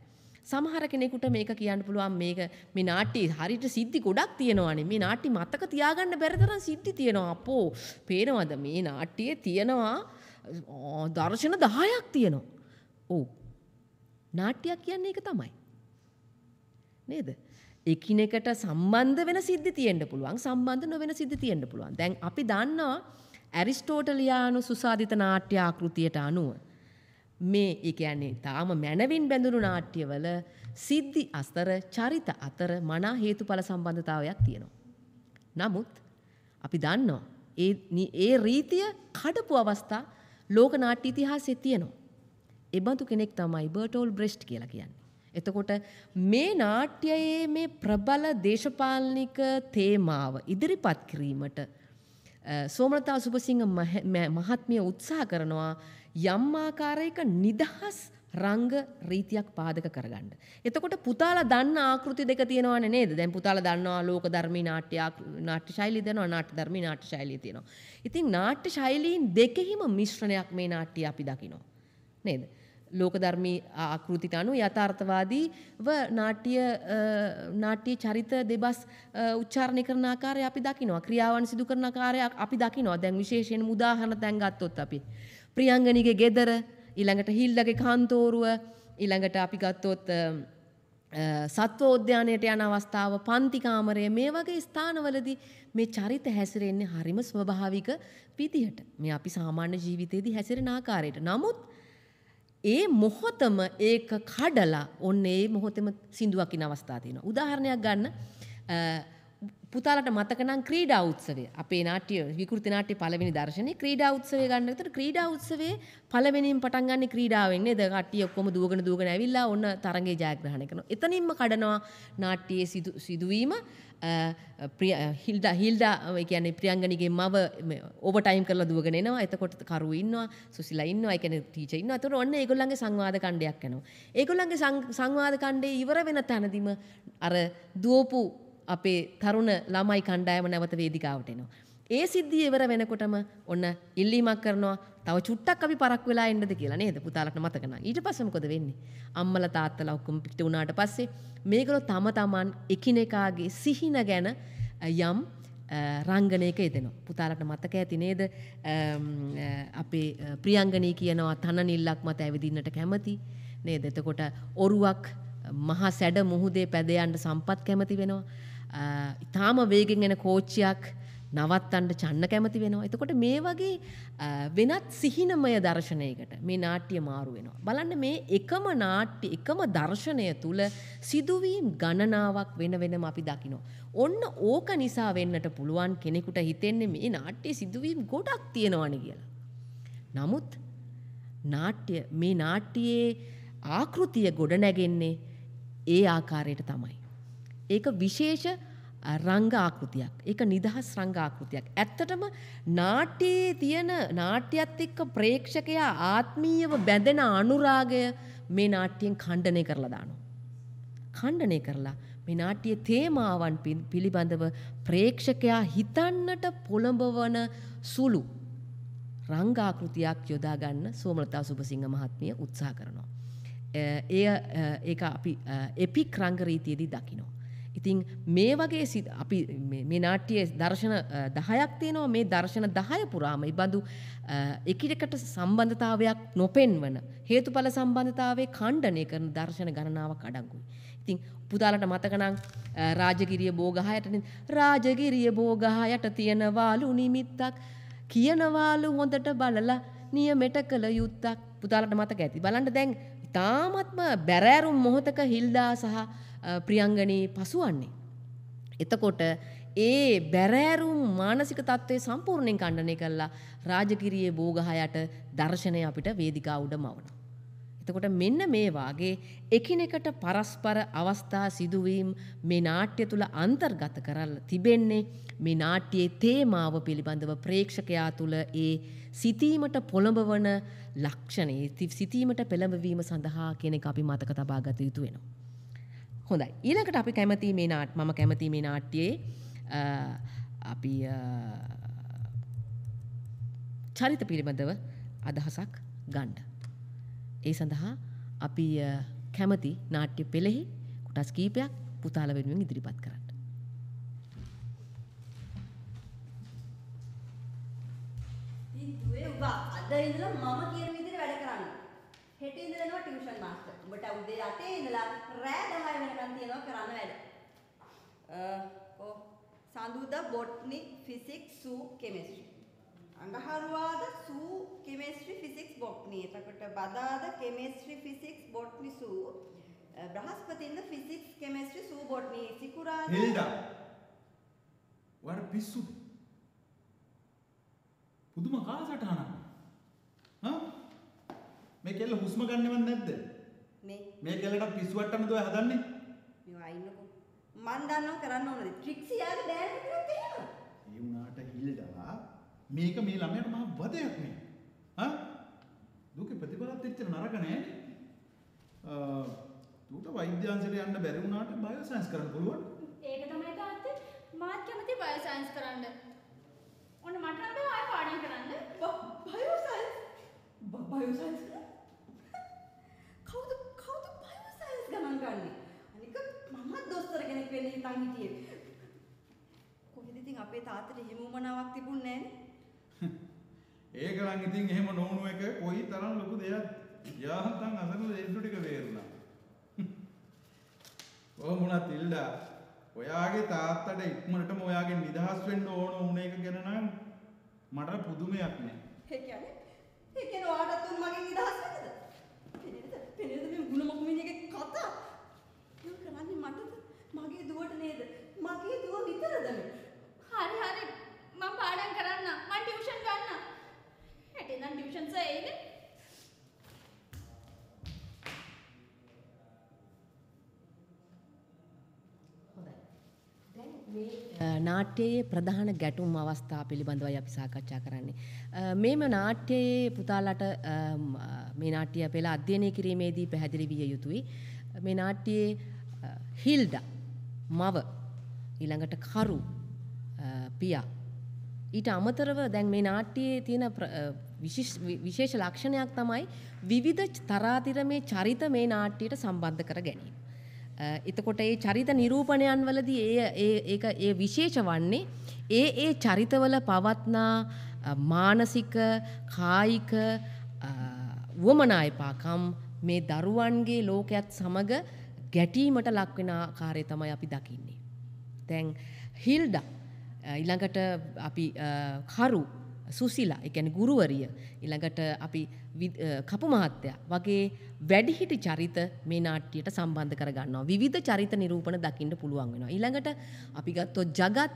සමහර කෙනෙකුට මේක කියන්න පුළුවන් මේක මේ නාට්‍ය හරියට සිද්ධි ගොඩක් තියෙනවානේ මේ නාට්‍ය මතක තියාගන්න බැරි තරම් සිද්ධි තියෙනවා අපෝ පේනවද මේ නාට්‍යයේ තියෙනවා දර්ශන 10ක් තියෙනවා ඔව් නාට්‍යයක් කියන්නේ ඒක තමයි නේද එකිනෙකට සම්බන්ධ වෙන සිද්ධි තියෙන්ට පුළුවන් සම්බන්ධ නොවෙන සිද්ධි තියෙන්ට පුළුවන් දැන් අපි දන්නවා ඇරිස්ටෝටලයානු සුසාධිත නාට්‍ය ආකෘතියට අනුව මේ එකන්නේ තාම මැනවින් බැඳුණු නාට්‍යවල සිද්ධි අස්තර චරිත අතර මනා හේතු පල සම්බන්ධතාවයක් තියෙනවා. නමුත් අපි දන්නවා ඒ රීතිය කඩපු අවස්ථා ලෝක නාට්‍ය ඉතිහාසෙ තියෙනවා. එබඳු කෙනෙක් තමයි බර්ටෝල් බ්‍රෙස්් කියලා කියන්නේ. එතකොට මේ නාට්‍යයේ මේ ප්‍රබල දේශපාලනික තේමාව ඉදිරිපත් කිරීමට සෝමලතා සුභසිංහ මහත්මිය උත්සාහ කරනවා යම් ආකාරයක නිදහස් රංග රීතියක් පාදක කරගන්න. එතකොට පුතාලා දන්න ආකෘති දෙක තියෙනවනේ නේද? දැන් පුතාලා දන්නවා ලෝක ධර්මී නාට්‍ය නාට්‍ය ශෛලිය දෙනවා නාට්‍ය ධර්මී නාට්‍ය ශෛලිය තියෙනවා. ඉතින් නාට්‍ය ශෛලීන් දෙකෙහිම මිශ්‍රණයක් මේ නාට්‍ය අපි දකිනවා. නේද? ලෝකධර්මී ආකෘතිට අනු යථාර්ථවාදී ව නාට්‍ය නාට්‍ය චරිත දෙබස් උච්චාරණය කරන ආකාරය අපි දකිනවා ක්‍රියාවන් සිදු කරන ආකාරයක් අපි දකිනවා දැන් විශේෂයෙන් උදාහරණ දැන් ගත්තොත් අපි ප්‍රියංගනිගේ ගෙදර ඊළඟට හිල්ලගේ කාන්තෝරුව ඊළඟට අපි ගත්තොත් සත්වෝද්‍යානයට යන අවස්ථාව පන්ති කාමරය මේ වගේ ස්ථානවලදී මේ චරිත හැසිරෙන්නේ හරිම ස්වභාවික විදිහට. මේ අපි සාමාන්‍ය ජීවිතයේදී හැසිරෙන ආකාරයට. නමුත් ඒ මොහොතම ඒක කඩලා ඔන්න ඒ මොහොතම සින්දුවකින් අවස්ථා තියෙනවා. උදාහරණයක් ගන්න පුතාලට මතකනම් ක්‍රීඩා උත්සවය අපේ නාට්‍ය විකෘති නාට්‍ය පළවෙනි දර්ශනේ ක්‍රීඩා උත්සවය ගන්න එතකොට ක්‍රීඩා උත්සවයේ පළවෙනිම පටන් ගන්න ක්‍රීඩාවෙන් නේද කට්ටිය ඔක්කොම දුවගෙන දුවගෙන ඇවිල්ලා ඔන්න තරඟේ ජයග්‍රහණය කරනවා එතනින්ම කඩනවා නාට්‍යයේ සිදුවීම හිල්ඩ හිල්ඩ කියන ප්‍රියංගනිගේ මව ඔබටයිම් කරලා දුවගෙන එනවා එතකොට කරු ඉන්නවා සුසිලා ඉන්නවා එකන ටීචර් ඉන්නවා එතකොට ඔන්න ඒගොල්ලන්ගේ සංවාද කණ්ඩයක් යනවා ඒගොල්ලන්ගේ සංවාද කණ්ඩේ ඉවර වෙන තැනදිම අර දුවපු අපේ තරුණ ළමයි කණ්ඩායම නැවත වේදිකාවට එනවා. ඒ සිද්ධිය ඉවර වෙනකොටම ඔන්න ඉල්ලීමක් කරනවා තව චුට්ටක් අපි පරක් වෙලා එන්නද කියලා නේද පුතාලට මතක නම්. ඊට පස්සේ මොකද වෙන්නේ? අම්මලා තාත්තලා ඔක්කොම පිට වුණාට පස්සේ මේගොල්ලෝ තම තමන් එකිනෙකාගේ සිහින ගැන යම් රංගනයක එදෙනවා. පුතාලට මතක ඇති නේද අපේ ප්‍රියංගනී කියනවා තන නිල්ලක් මත ඇවිදින්නට කැමති. නේද එතකොට ඔරුවක් මහා සැඩ මුහුදේ පැදයන්ට සම්පත් කැමති වෙනවා. ඉතාම වේගෙන් එන කෝච්චයක් නවත්තන්ට චන්න කැමති වෙනවා. එතකොට මේ වගේ වෙනත් සිහිනමය දර්ශනයකට මේ නාට්‍ය මාරු වෙනවා. බලන්න මේ එකම නාට්‍ය එකම දර්ශනය තුළ සිදුවීම් ගණනාවක් වෙන වෙනම අපි දකිනවා. ඔන්න ඕක නිසා වෙන්නට පුළුවන් කෙනෙකුට හිතෙන්නේ මේ නාට්‍ය සිදුවීම් ගොඩක් තියෙනවන කියලා. නමුත් නාට්‍ය මේ නාට්‍යයේ ආකෘතිය ගොඩනැගෙන්නේ ඒ ආකාරයට තමයි. ඒක විශේෂ රංගාකෘතියක් ඒක නිදහස් රංගාකෘතියක් ඇත්තටම නාට්‍යයේ තියෙන නාට්‍යත් එක්ක ප්‍රේක්ෂකයා ආත්මීයව බැඳෙන අනුරාගය මේ නාට්‍යයෙන් ඛණ්ඩනය කරලා දානවා ඛණ්ඩනය කරලා මේ නාට්‍යයේ තේමාවන් පිළිබඳව ප්‍රේක්ෂකයා හිතන්නට පොළඹවන සුළු රංගාකෘතියක් යොදා ගන්න සෝමලතා සුබසිංහ මහත්මිය උත්සාහ කරනවා එය ඒක අපි එපික් රංගරීතියේදී දකිනවා ඉතිං මේ වගේ අපි මේ නාට්‍යයේ දර්ශන දහයක් තියෙනවා මේ දර්ශන දහය පුරාම ඉබඳු එකිටකට සම්බන්ධතාවයක් නොපෙන්වන හේතුඵල සම්බන්ධතාවේ ඛණ්ඩනය කරන දර්ශන ගණනාවක් අඩංගුයි. ඉතින් පුතාලට මතකනම් රාජගිරිය බෝගහයටනේ රාජගිරිය බෝගහ යට තියෙනවාලු නිමිත්තක් කියනවාලු හොඳට බලලා නියමෙට කළ යුත්තක් පුතාලට මතක ඇති. බලන්න දැන් ඊ타මත්ම බැරෑරුම් මොහතක හිල්දා සහ ප්‍රියංගනී පසුවන්නේ. එතකොට ඒ බැරෑරුම් මානසික තත්ත්වය සම්පූර්ණයෙන් කණ්ඩනය කල්ලා රාජකිරයේ බෝගහයට දර්ශනය අපිට වේදිකා උඩ මවන. එතකොට මෙන්න මේ වාගේ එකිනෙකට පරස්පර අවස්ථා සිදුවීම් මේ නාට්‍ය තුළ අන්තර්ගත කරල් තිබෙන්නේ මේ නාට්‍යයේ තේමාව පිළිබඳව ප්‍රේක්ෂකයා තුළ ඒ සිතීමට පොළඹවන ලක්ෂණයේ සිතීමට පෙළඹවීම සඳහා කෙනෙක් අපි මතක තබාගත යුතු වෙනවා. හොඳයි ඊළකට අපි කැමති මේ නාට් මම කැමති මේ නාට්‍යයේ අපි චරිත පිළිබඳව අදහසක් ගණ්ඩ. ඒ සඳහා අපි කැමති නාට්‍ය පෙළෙහි කොටස් කීපයක් පුතාල වෙනුවෙන් ඉදිරිපත් කරන්න. අද ඉඳලා මම කියන විදිහට වැඩ කරන්න. හෙටින්ද දෙනවා ටියුෂන් මාස්ටර්. උඹට උදේ රටේ ඉඳලා රෑ 10 වෙනකන් තියනවා කරන්න වැඩ. අ ඔ සඳුද බොට්නි ෆිසික්ස් සූ කෙමිස්ට්‍රි. අඟහරුවාද සූ කෙමිස්ට්‍රි ෆිසික්ස් බොට්නි. එතකොට බදාද කෙමිස්ට්‍රි ෆිසික්ස් බොට්නි සූ. බ්‍රහස්පතින්ද ෆිසික්ස් කෙමිස්ට්‍රි සූ බොට්නි. සිකුරාද හිල්ඩා. වර පිස්සු. පුදුම කාසටහනක්. හා මේ කෙල්ල හුස්ම ගන්නවද නැද්ද? මේ මේ කෙල්ලට පිස්සුවට්ටන්නද ඔය හදන්නේ? මේවා අයින්නකෝ. මන් දන්නව කරන්න ඕනද? ට්‍රික්සියාට බෑන කරොත් එහෙම. ඒ වුණාට හිල්ඩා මේක මේ ළමයාට මහා වදයක් නේ. හා? දුකේ ප්‍රතිඵලත් එච්චර නරක නෑනේ. අ ඌට වෛද්‍යාංශයට යන්න බැරි වුණාට බයෝ සයන්ස් කරන්න පුළුවන්. ඒක තමයි තාත්තේ මාත් කැමති බයෝ සයන්ස් කරන්න. ඔන්න මට නම් ආයෙ පාඩම් කරන්න. බයෝ සයන්ස් බයෝ සයන්ස් ගන්නේ. අනික මමත් දොස්තර කෙනෙක් වෙන්න හිතන් හිටියේ. කොහෙද ඉතින් අපේ තාත්තට එහෙම උමනාවක් තිබුණේ නැන්නේ. ඒක නම් ඉතින් එහෙම නොවුණු එක කොයි තරම් ලොකු දෙයක්ද? යාහතන් අසරණ දෙන්නු ටික වේරුණා. කොහොමුණත් ඉල්ලා ඔයාගේ තාත්තට ඉක්මනටම ඔයාගෙන් නිදහස් වෙන්න ඕන වුණ එක ගැන නම් මට පුදුමයක් නෑ. ඒ කියන්නේ ඒ කියන්නේ ඔයාට තුන් මගෙන් නිදහස් වෙන්නද? පෙනෙනද? පෙනෙනද මේ ගුණ මොකමිනේගේ කතා? දුවට නේද? මගේ දුව විතරද මේ? හරි හරි මම පාඩම් කරන්න. මම ටියුෂන් ගන්න. හැටේ නම් ටියුෂන් සර් එයිනේ. මේ නාට්‍යයේ ප්‍රධාන ගැටුම් අවස්ථා පිළිබඳවයි අපි සාකච්ඡා කරන්නේ. මේම නාට්‍යයේ පුතාලට මේ නාට්‍යය පෙළ අධ්‍යයනය කිරීමේදී පැහැදිලි විය යුතුයි. මේ නාට්‍යයේ හිල්ඩා මව ඊළඟට කරු පියා ඊට අමතරව දැන් මේ නාට්‍යයේ තියෙන විශේෂ ලක්ෂණයක් තමයි විවිධ තරාතිරමේ චරිත මේ නාට්‍යයට සම්බන්ධ කර ගැනීම. එතකොට ඒ චරිත නිරූපණයන් වලදී ඒ ඒක ඒ විශේෂ වන්නේ ඒ ඒ චරිතවල පවත්නා මානසික කායික වුවමනා එපාකම් මේ දරුවන්ගේ ලෝකයක් සමග ගැටීමට ලක්වෙන ආකාරය තමයි අපි දකින්නේ. තැන් හිල්ඩ ඉළඟට අපි කරු සුසිලා එකැන ගුරුවරිය ඉළඟට අපි කපු මහත්තයා වගේ වැඩිහිටි චරිත මේ නාට්‍යයට සම්බන්ධ කරගන්නවා විධ චරිත නිරූපණ දකිින්ට පුළුවන් වෙනවා. ඉළඟට අපි ගත්තෝ ජගත්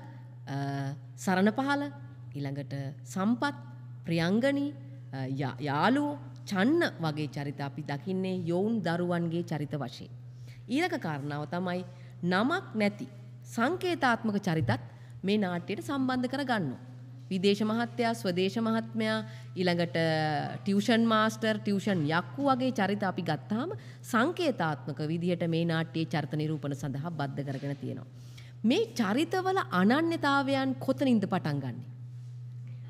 සරණ පහල ඉළඟට සම්පත් ප්‍රියංගනී යාලුවෝ චන්න වගේ චරිත අපි දකින්නේ යොවුන් දරුවන්ගේ චරිත වශයෙන්. ඊළඟ කාරණාව තමයි නමක් නැති සංකේතාත්මක චරිතත් මේ නාට්‍යයට සම්බන්ධ කර ගන්නවා. විදේශ මහත්තයා ස්වදේශ මහත්මයා ඊළඟට ටියුෂන් මාස්ටර් ටියුෂන් යක්කු වගේ චරිත අපි ගත්තාම සංකේතාත්මක විදිහට මේ නාට්‍යයේ චරිත නිරූපණ සඳහා බද්ධ කරගෙන තියෙනවා. මේ චරිතවල අනන්‍යතාවයන් කොතනින්ද පටන් ගන්නෙ?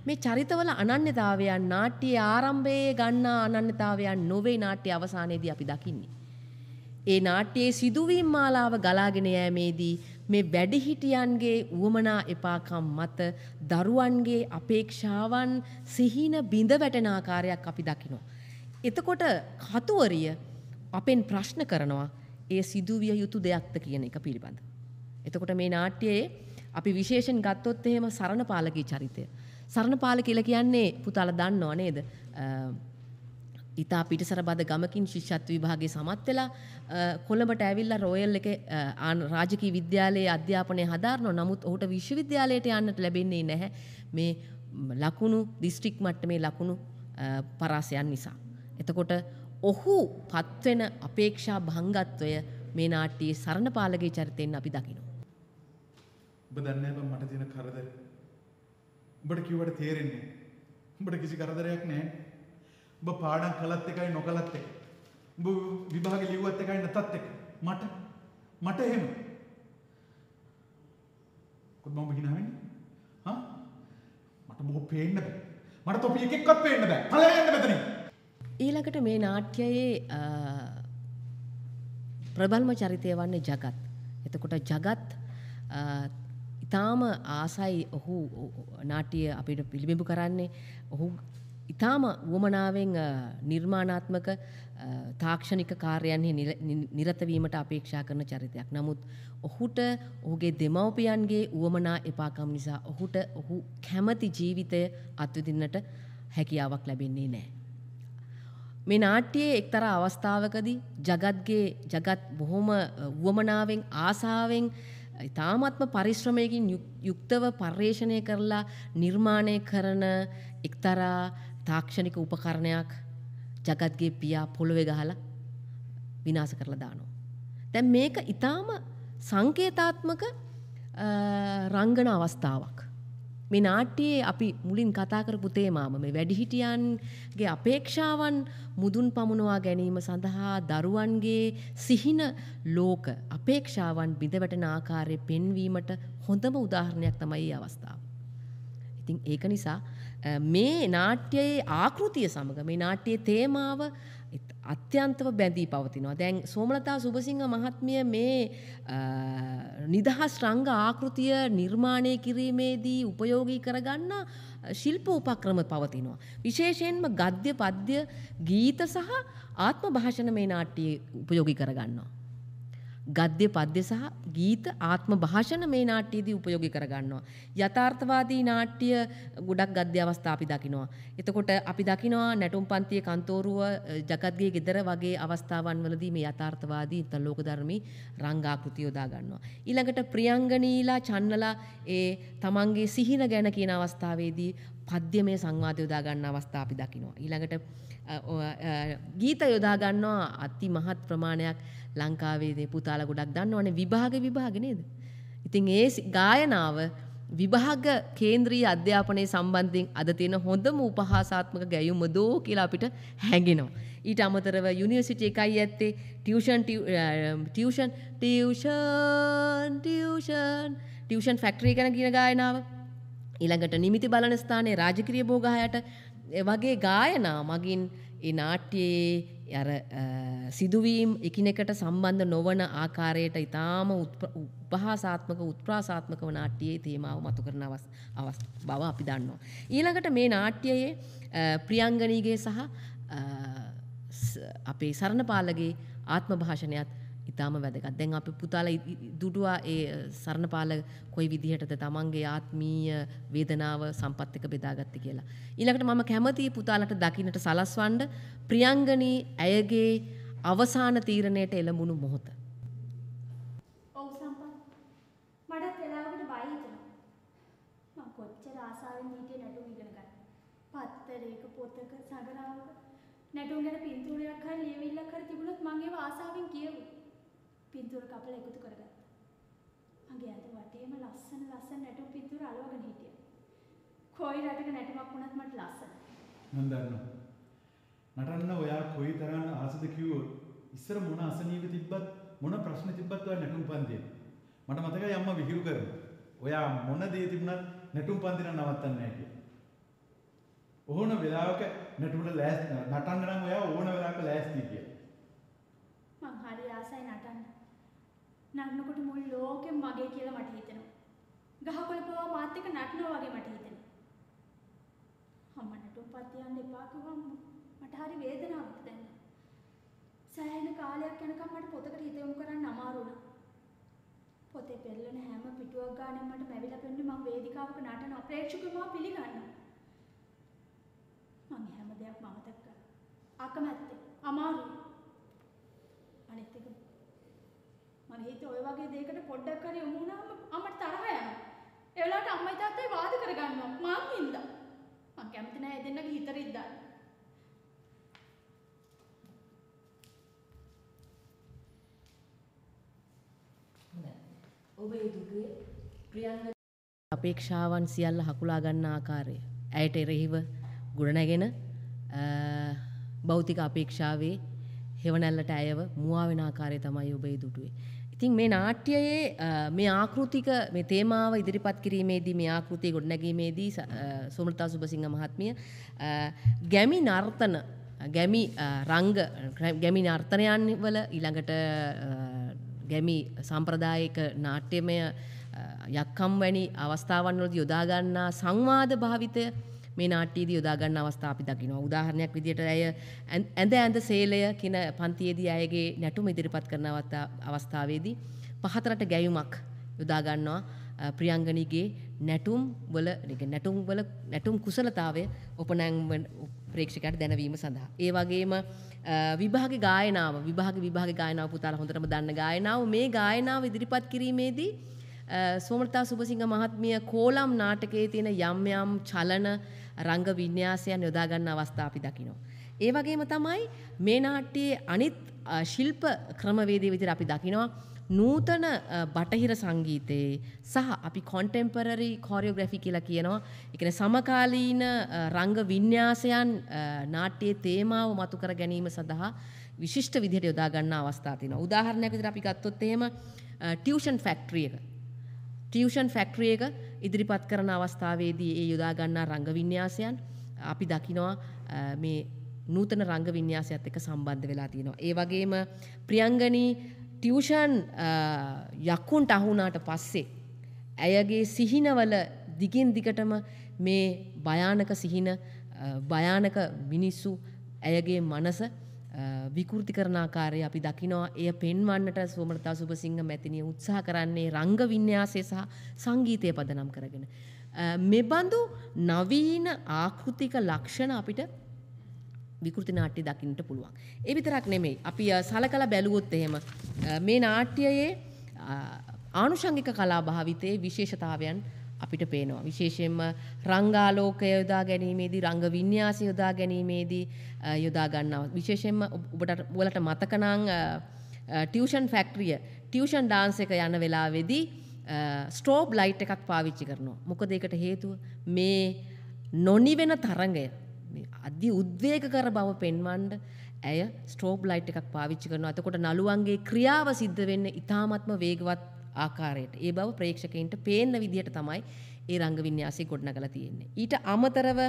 මේ චරිතවල අනන්‍යතාවයන් නාට්‍යයේ ආරම්භයේ ගන්නා අනන්‍යතාවයන් නොවේ නාට්‍ය අවසානයේදී අපි දකින්නේ. ඒ නාට්‍යයේ සිදුවීම් මාලාව ගලාගෙන යෑමේදී මේ වැඩිහිටියන්ගේ උවමනා එපාකම් මත දරුවන්ගේ අපේක්ෂාවන් සිහින බිඳ වැටෙන ආකාරයක් අපි දකිනවා. එතකොට කතුවරිය අපෙන් ප්‍රශ්න කරනවා ඒ සිදුවිය යුතු දෙයක්ද කියන එක පිළිබඳ. එතකොට මේ නාට්‍යයේ අපි විශේෂෙන් ගත්තොත් එහෙම සරණ පාලකී චරිතය. සරණ පාල කියල කියන්නේ පුතාල දන්නවා නේද ඉතා පිටසර බද ගමකින් ශිෂ්‍යත් විභාගේ සමත් වෙලා කොළඹට ඇවිල්ලා රෝයල් එක රාජකී විද්‍යාලයේ අධ්‍යාපනය හදාරනො නමුත් ඔහුට විශ්වවිද්‍යාලයට යන්නට ලැබෙන්නේ නැහැ මේ ලකුණු දිස්ට්‍රික් මට්ටමේ ලකුණු පරාසයන් නිසා. එතකොට ඔහු පත්වෙන අපේක්ෂා භංගත්වය මේ නාට්‍යයේ සරණපාලගේ චරිතයෙන් අපි දකිනවා. ඔබ දන්නේ නැහැ මට තියෙන කරදර. ඔබට කිව්වට තේරෙන්නේ. ඔබට කිසි කරදරයක් නැහැ. ඔබ පාඩම් කළත් එකයි නොකළත් එකයි. ඔබ විභාග ලිව්වත් එකයි නැතත් එකයි. මට මට එහෙම. කොහොමද මම hina වෙන්නේ? හා? මට මොකෝ පේන්න බෑ. මට තොපි එකෙක්වත් පේන්න බෑ. පලයන් යන්න මෙතනින්. ඊළඟට මේ නාට්‍යයේ ප්‍රබල්ම චරිතය වන්නේ జగත්. එතකොට జగත් ඉතාම ආසයි ඔහු නාටිය අපිට පිළිබිඹු කරන්නේ ඔහු ඉතාම වුවමනාවෙන් නිර්මාණාත්මක තාක්ෂණික කාර්යයන්හි නිරතවීමට අපේක්ෂා කරන චරිතයක්. නමුත් ඔහුට ඔහුගේ දෙමව්පියන්ගේ වුවමනා එපාකම් නිසා ඔහුට ඔහු කැමති ජීවිතය අත්විදින්නට හැකියාවක් ලැබෙන්නේ නෑ. මේ නාට්‍යයේ එක්තරා අවස්ථාවකදී ජගත්ගේ ජගත් බොහොම වුවමනාවෙන් ආසාවෙන් ඉතාමත්ම පරිශ්‍රමයකින් යුක්තව පර්යේෂණය කරලා නිර්මාණය කරන එක්තරා තාක්ෂණික උපකරණයක් ජගත්ගේ පියා පොළොවෙ ගහලා විනාශ කරලා දානවා. දැන් මේක ඊටාම සංකේතාත්මක රංගන අවස්ථාවක්. මේ නාට්‍යයේ අපි මුලින් කතා කරපු තේමාව මේ වැඩිහිටියන්ගේ අපේක්ෂාවන් මුදුන් පමුණවා ගැනීම සඳහා දරුවන්ගේ සිහින ලෝක අපේක්ෂාවන් බිඳවැටෙන ආකාරයේ පෙන්වීමට හොඳම උදාහරණයක් තමයි මේ අවස්ථාව. ඉතින් ඒක නිසා මේ නාට්‍යයේ ආකෘතිය සමඟ මේ නාට්‍යයේ තේමාව අත්‍යන්තව බැඳී පවතිනවා. දැන් සෝමලතා සුභසිංහ මහත්මිය මේ නිදහස් රංග ආකෘතිය නිර්මාණය කිරීමේදී උපයෝගී කරගන්න ශිල්ප උපක්‍රම පවතිනවා. විශේෂයෙන්ම ගද්‍ය පද්‍ය ගීත සහ ආත්ම භාෂණ මේ නාට්‍යයේ උපයෝගී කරගන්නවා. ගද්‍ය පද්‍ය සහ ගීත ආත්ම භාෂණ මේ නාට්‍යයේදී උපයෝගී කරගන්නවා. යථාර්ථවාදී නාට්‍ය ගොඩක් ගද්‍ය අවස්ථා අපි දකිනවා. එතකොට අපි දකිනවා නැටුම් පන්තියේ කන්තෝරුව ජගත්ගේ ගෙදර වගේ අවස්ථාවන් වලදී මේ යථාර්ථවාදී නැත්නම් ලෝකධර්මී රංගාකෘති යොදා ගන්නවා. ඊළඟට ප්‍රියංගනීලා චන්නලා ඒ තමන්ගේ සිහින ගැන කියන අවස්ථාවේදී පද්‍යමය සංවාද යොදා ගන්න අවස්ථා අපි දකිනවා. ඊළඟට ගීත යොදා ගන්නවා අති මහත් ප්‍රමාණයක් ලංකාවේදේ පුතාල ගොඩක් දන්න ඕනේ විභාග විභාග නේද. ඉතින් ඒ ගායනාව විභාග කේන්ද්‍රී අධ්‍යාපනය සම්බන්ධයෙන් අද තියෙන හොඳම උපහාසාත්මක ගැයුම දෝ කියලා අපිට හැඟෙනවා. ඊට අමතරව යුනිවර්සිටි එකයි ඇත්තේ tuition tuition tuition tuition tuition factory ගැන කියන ගායනාව. ඊළඟට නිමිති බලන ස්ථානයේ රාජකීය භෝගහයට වගේ ගායනා මගින් ඒ නාට්‍යයේ අර සිදුවීම් එකිනෙකට සම්බන්ධ නොවන ආකාරයට ඉතාම උපහාසාත්මක උත්ප්‍රාසාත්මකව නාට්‍යයේ තේමාව මතු කරන අවස් අවස් බව අපි දන්නවා. ඊළඟට මේ නාට්‍යයේ ප්‍රියංගනීගේ සහ අපේ සරණපාලගේ ආත්ම භාෂණයත් ඉතාම වැදගත් දැන් අපි පුතාල දුඩුවා ඒ සරණපාල කොයි විදිහටද තමන්ගේ ආත්මීය වේදනාව සම්පත් එක බෙදාගත්තේ කියලා. ඊළඟට මම කැමතියි පුතාලට දකින්නට සලස්වන්න ප්‍රියංගනී ඇයගේ අවසාන තීරණයට එළඹුණු මොහොත. ඔව් සම්පත්. මටත් වෙලාවකට බය හිතෙනවා. මම කොච්චර ආසාවෙන් හිටියේ නැටුම් ඉගෙන ගන්න. පත්තරයක පොතක සගරාවක නැටුම් ගැන පින්තූරයක් හරි ලියවිල්ලක් හරි තිබුණොත් මම ඒව ආසාවෙන් කියවුවා. පින්තූර කපලා එකතු කරගත්තා. මගේ අත වටේම ලස්සන ලස්සන නැටුම් පින්තූර අලවගෙන හිටියා. කොයි රටක නැටුමක් වුණත් මට ලස්සන. මම දන්නවා. මට අන්න ඔයා කොයි තරම් ආසද කිව්වොත් ඉස්සර මොන අසනීප තිබ්බත් මොන ප්‍රශ්න තිබ්බත් ඔයා නැටුම් පන්තියේ. මට මතකයි අම්මා විහිළු කරනවා. ඔයා මොන දේ තිබුණත් නැටුම් පන්තිර නවත්තන්නේ නැහැ කියලා. ඕන වෙලාවක නැටුමට ලෑස්ති නටන්න නම් ඔයා ඕන වෙලාවක ලෑස්ති කියලා. මං හරි ආසයි නටන්න. නටනකොට මුල් ලෝකෙම මගේ කියලා මට හිතෙනවා. ගහකොළ පවා මාත් එක්ක නටනවා වගේ මට හිතෙනවා. අම්මා නටුම්පත් යන්න එපා කිව්වම මට හරි වේදනාවක් දැනෙනවා. සෑහෙන කාලයක් යනකම් මට පොතකට හිත යොමු කරන්න අමාරු වුණා. පොතේ පෙරලෙන හැම පිටුවක් ගානෙන් මට මැවිලා පෙන්නේ මම වේදිකාවක නටන අප්‍රේක්ෂකව මාව පිළිගන්නවා. මම හැම දෙයක්ම අමතක කරා. අකමැත්තේ අමාරුයි. මම හිතුවේ ওই වගේ දෙයකට පොඩ්ඩක් හරි යමු වුණාම අම්මට තරහ යනවා. ඒ වෙලාවට අම්මයි තාත්තයි වාද කරගන්නවා. මං හින්දා. මං කැමති නෑ ඒ දෙන්නගේ හිත රිද්දන්න. ඔබේ දුටුවේ ප්‍රියංග අපේක්ෂාවන් සියල්ල හකුලා ගන්න ආකාරය. ඇයට එරෙහිව ගුණනැගෙන භෞතික අපේක්ෂාවේ හෙවනැල්ලට ඇයව මුවා වෙන ආකාරය තමයි ඔබේ දුටුවේ. ඉතින් මේ නාට්‍යයේ මේ ආකෘතික මේ තේමාව ඉදිරිපත් කිරීමේදී මේ ආකෘතිය ගොඩනැගීමේදී සුමෘතා සුබසිංහ මහත්මිය ගැමි නර්තන ගැමි රංග ගැමි නර්තනයන් වල ඊළඟට ගැමි සම්ප්‍රදායික නාට්‍යමය යක්කම් වැනි අවස්ථාවන් වලදී යොදා ගන්නා සංවාද භාවිතය මේ නාට්‍යයේද යොදාගන්න අවස්ථා අපි දකිනවා. උදාහරණයක් විදිහට ඇය ඇඳ ඇඳ සේලය කියන පන්තියේදී අයගේ නැටුම ඉදිරිපත් කරන අවස්ථාවේදී පහතරට ගැයුමක් යොදාගන්නවා. ප්‍රියංගනීගේ නැටුම් වල නැටුම් වල නැටුම් කුසලතාවය ඔපනෑම් ප්‍රේක්ෂකයට දැනවීම සඳහා. ඒ වගේම විභාග ගායනාව විභාග විභාග ගායනාව පුතාලා හොඳටම දන්න ගායනාව මේ ගායනාව ඉදිරිපත් කිරීමේදී සෝමලතා සුබසිංහ මහත්මිය කෝලම් නාටකයේ තියෙන යම් යම් චලන රංග විඤ්‍යාසයන් යොදා ගන්න අවස්ථා අපි දකිනවා. ඒ වගේම තමයි මේ නාට්‍යයේ අනිත් ශිල්ප ක්‍රමවේදය විදිහට අපි දකිනවා නූතන බටහිර සංගීතයේ සහ අපි කොන්ටෙම්පරරි කොරියෝග්‍රැෆි කියලා කියනවා. ඒ කියන්නේ සමකාලීන රංග වින්‍යාසයන් නාට්‍යයේ තේමාව මතු කර ගැනීම සඳහා විශිෂ්ට විදිහට යොදා ගන්න අවස්ථා තියෙනවා. උදාහරණයක් විදිහට අපි ගත්තොත් එහෙම ටියුෂන් ෆැක්ටරි එක ෆියෂන් ෆැක්ට්‍රිය එක ඉදිරිපත් කරන අවස්ථාවේදී ඒ යොදාගන්නා රංගවින්‍යාසයන් අපි දකිනවා මේ නූතන රංග වින්‍යාසයත් එක සම්බන්ධ වෙලා තියෙනවා. ඒ වගේම ප්‍රියංගනී ටියෂන් යක්කුන්ට අහුනාට පස්සේ. ඇයගේ සිහිනවල දිගින් දිගටම මේ භයානක සිහින භයානක මිනිස්සු ඇයගේ මනස විකෘති කරනාකාරය අපි දකිනවා එය පෙන්වන්නට සෝමලතා සුබසිංහ මැතිනිය උත්සාහ කරන්නේ රංග වින්‍යාසය සහ සංගීතය පදනම් කරගෙන. මෙබඳු නවීන ආකෘතික ලක්ෂණ අපිට විකෘති නාට්‍ය දකින්නට පුළුවන්. ඒ විතරක් නෙමෙයි. අපි සලකලා බැලුවොත් එහෙම මේ නාට්‍යයේ ආනුෂංගික කලා භාවිතයේ විශේෂතාවයන් අපිට පේනවා. විශේෂයෙන්ම රංගාලෝකය යොදා ගැනීමේදී රංග වින්‍යාසය යොදා ගැනීමේදී යොදා ගන්නවා. විශේෂයෙන්ම ඔබට ඔයාලට මතක නම් ටියුෂන් ෆැක්ටරිය ටියුෂන් ඩාන්ස් එක යන වෙලාවේදී ස්ටෝබ් ලයිට් එකක් පාවිච්චි කරනවා. මොකද ඒකට හේතුව මේ නොනිවෙන තරඟය අධි උද්වේග කර බව පෙන්වන්න ඇය ස්ටෝබ් ලයිට් එකක් පාවිච්චි කරනවා. එතකොට නළුවන්ගේ ක්‍රියාව සිද්ධ වෙන්න ඉතාමත්ම වේගවත් ආකාරයට ඒ බව ප්‍රේක්ෂකයින්ට පේන්න විදිහට තමයි ඒ රංග වින්‍යාසය ගොඩනගලා තියෙන්නේ. ඊට අමතරව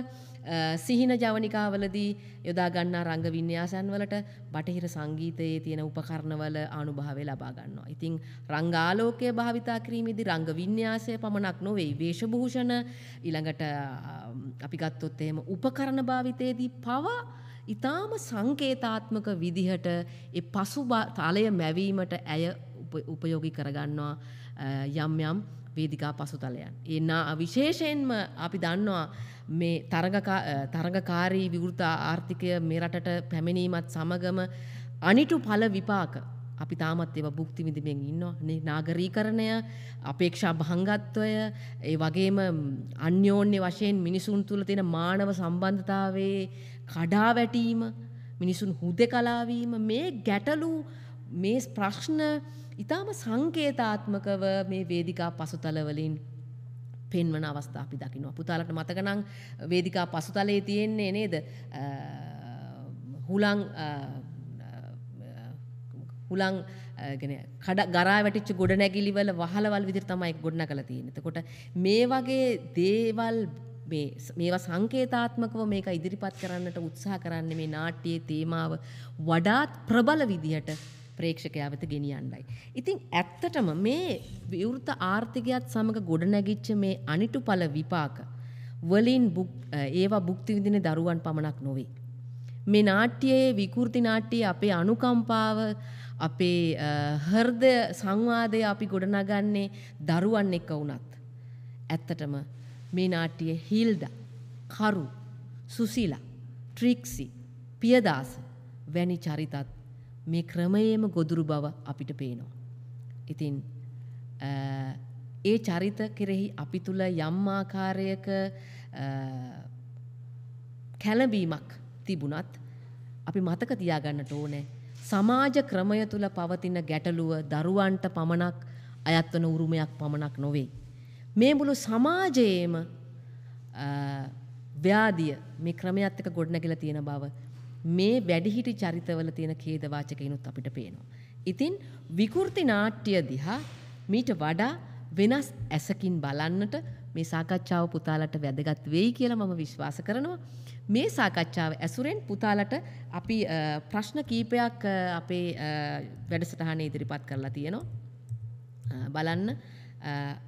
සිහින ජවනිකාවලදී යොදා ගන්නා රංග වින්‍යාසයන් වලට බටහිර සංගීතයේ තියෙන උපකරණවල අනුභවය ලබා ගන්නවා. ඉතින් රංගාලෝකය භාවිතා කිරීමේදී රංග වින්‍යාසය පමණක් නොවේ. වේශභූෂණ ඊළඟට අපි ගත්තොත් එහෙම උපකරණ භාවිතයේදී පවා ඉතාම සංකේතාත්මක විදිහට ඒ පසු තලය මැවීමට ඇය උපයෝගි කරගන්නවා යම් යම් වේදිකා පසුතලයන්. එන්නා විශේෂයෙන්ම අපි දන්නවා මේ තරගකාරී විවෘත ආර්ථිකය මේ රටට පැමිණීමත් සමගම අනිටු පල විපාක අපි තාමත් ඒව භුක්තිවිඳමින් ඉන්නවා නාගරීකරණය අපේක්ෂා භංගත්වය ඒ වගේම අන්‍යෝන්‍ය වශයෙන් මිනිසුන් තුළ තියෙන මානව සම්බන්ධතාවේ කඩා වැටීම මිනිසුන් හුදෙ කලාවීම මේ ගැටලු මේ ප්‍රශ්න ඉතාම සංකේතාත්මකව මේ වේදිකා පසුතලවලින් පෙන්වන අවස්ථා අපි දකිනවා. පුතාලට මතක නම් වේදිකා පසුතලයේ තියෙන්නේ නේද? හුලං හුලං කඩ ගරා වැටිච්ච ගොඩ නැගිලිවල වහලවල් විදිහට තමයි ගොඩනගලා තියෙන්නේ. එතකොට මේ වගේ දේවල් මේ මේවා සංකේතාත්මකව මේක ඉදිරිපත් කරන්නට උත්සාහ කරන්නේ මේ නාට්‍යයේ තේමාව වඩාත් ප්‍රබල විදිහට ප්‍රේක්ෂකයා වෙත ගෙනියන්නයි. ඉතින් ඇත්තටම මේ විවෘත ආර්ථිකයත් සමඟ ගොඩනැගිච්ච මේ අනිටු පල විපාක වලින් ඒවා බුක්තිවිදින දරුවන් පමණක් නොවේ. මේ නාට්‍යයේ විකෘති නාට්‍යයේ අපේ අනුකම්පාව අපේ හර්ද සංවාදය අපි ගොඩනගන්නේ දරුවන් එක වුණත්. ඇත්තටම මේ නාට්‍යය හිල්ද කරු සුසිලා ට්‍රික්සි පියදාස වැනි චරිතත් මේ ක්‍රමයේම ගොදුරු බව අපිට පේනවා. ඉතින් ඒ චරිත කෙරෙහි අපි තුළ යම් ආකාරයක කැළඹීමක් තිබුණත් අපි මතක තියාගන්නට ඕනේ සමාජ ක්‍රමය තුළ පවතින ගැටලුව දරුවන්ට පමණක් අයත්වන උරුමයක් පමණක් නොවේ. මේ මුළු සමාජයේම ව්‍යාධිය මේ ක්‍රමයත් එක ගොඩනැගිලා තියෙන බව මේ වැඩිහිටි චරිතවල තියෙන කේදවාචකයිනුත් අපිට පේනවා. ඉතින් විකෘති නාට්‍ය දිහා මීට වඩා වෙනස් ඇසකින් බලන්නට මේ සාකච්ඡාව පුතාලට වැදගත් වෙයි කියලා මම විශ්වාස කරනවා. මේ සාකච්ඡාව ඇසුරෙන් පුතාලට අපි ප්‍රශ්න කීපයක් අපේ වැඩසටහන ඉදිරිපත් කරලා තියෙනවා. බලන්න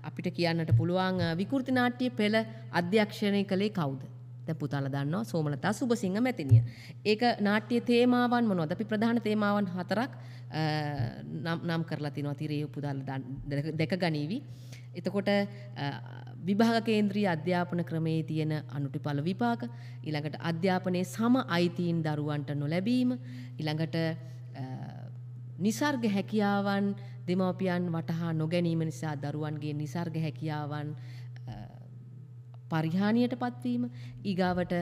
අපිට කියන්නට පුළුවන් විකෘති නාට්‍ය පෙළ අධ්‍යක්ෂණය කළේ කවුද? දැන් පුතාලා දන්නවා සෝමලතා සුබසිංහ මැතිණිය. ඒක නාට්‍ය තේමාවන් මොනවද? අපි ප්‍රධාන තේමාවන් හතරක් නම් කරලා තිනවා තිරේ පුතාලා දැක ගනීවි. එතකොට විභාග කේන්ද්‍රීය අධ්‍යාපන ක්‍රමයේ තියෙන අනුටිඵල විපාක ඊළඟට අධ්‍යාපනයේ සම අයිතීන් දරුවන්ට නොලැබීම ඊළඟට නිසර්ග හැකියාවන් දෙමාපියන් වටහා නොගැනීම නිසා දරුවන්ගේ නිසර්ග හැකියාවන් පරිහානියට පත්වීම ඊගාවට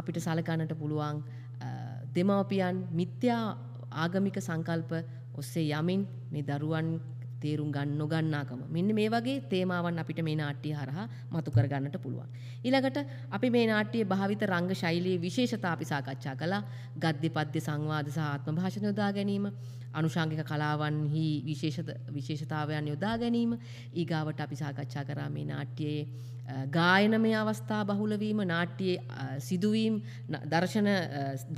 අපිට සලකන්නට පුළුවන් දෙමාපියන් මිත්‍යා ආගමික සංකල්ප ඔස්සේ යමින් මේ දරුවන් තේරුම් ගන්න නොගන්නාකම මෙන්න මේ වගේ තේමාවන් අපිට මේ නාට්‍ය හරහා මතු කරගන්නට පුළුවන්. ඊළඟට අපි මේ නාට්‍යයේ භාවිත රංග ශෛලියේ විශේෂතා අපි සාකච්ඡා කළා. ගද්‍ය පද්‍ය සංවාද සහ ආත්ම භාෂණ යොදා ගැනීම, අනුෂාංගික කලාවන්හි විශේෂ විශේෂතාවයන් යොදා ගැනීම, ඊගාවට අපි සාකච්ඡා කරා මේ නාට්‍යයේ ගායනමය අවස්ථා බහුලවීම නාට්‍යයේ සිදුවීම් දර්ශන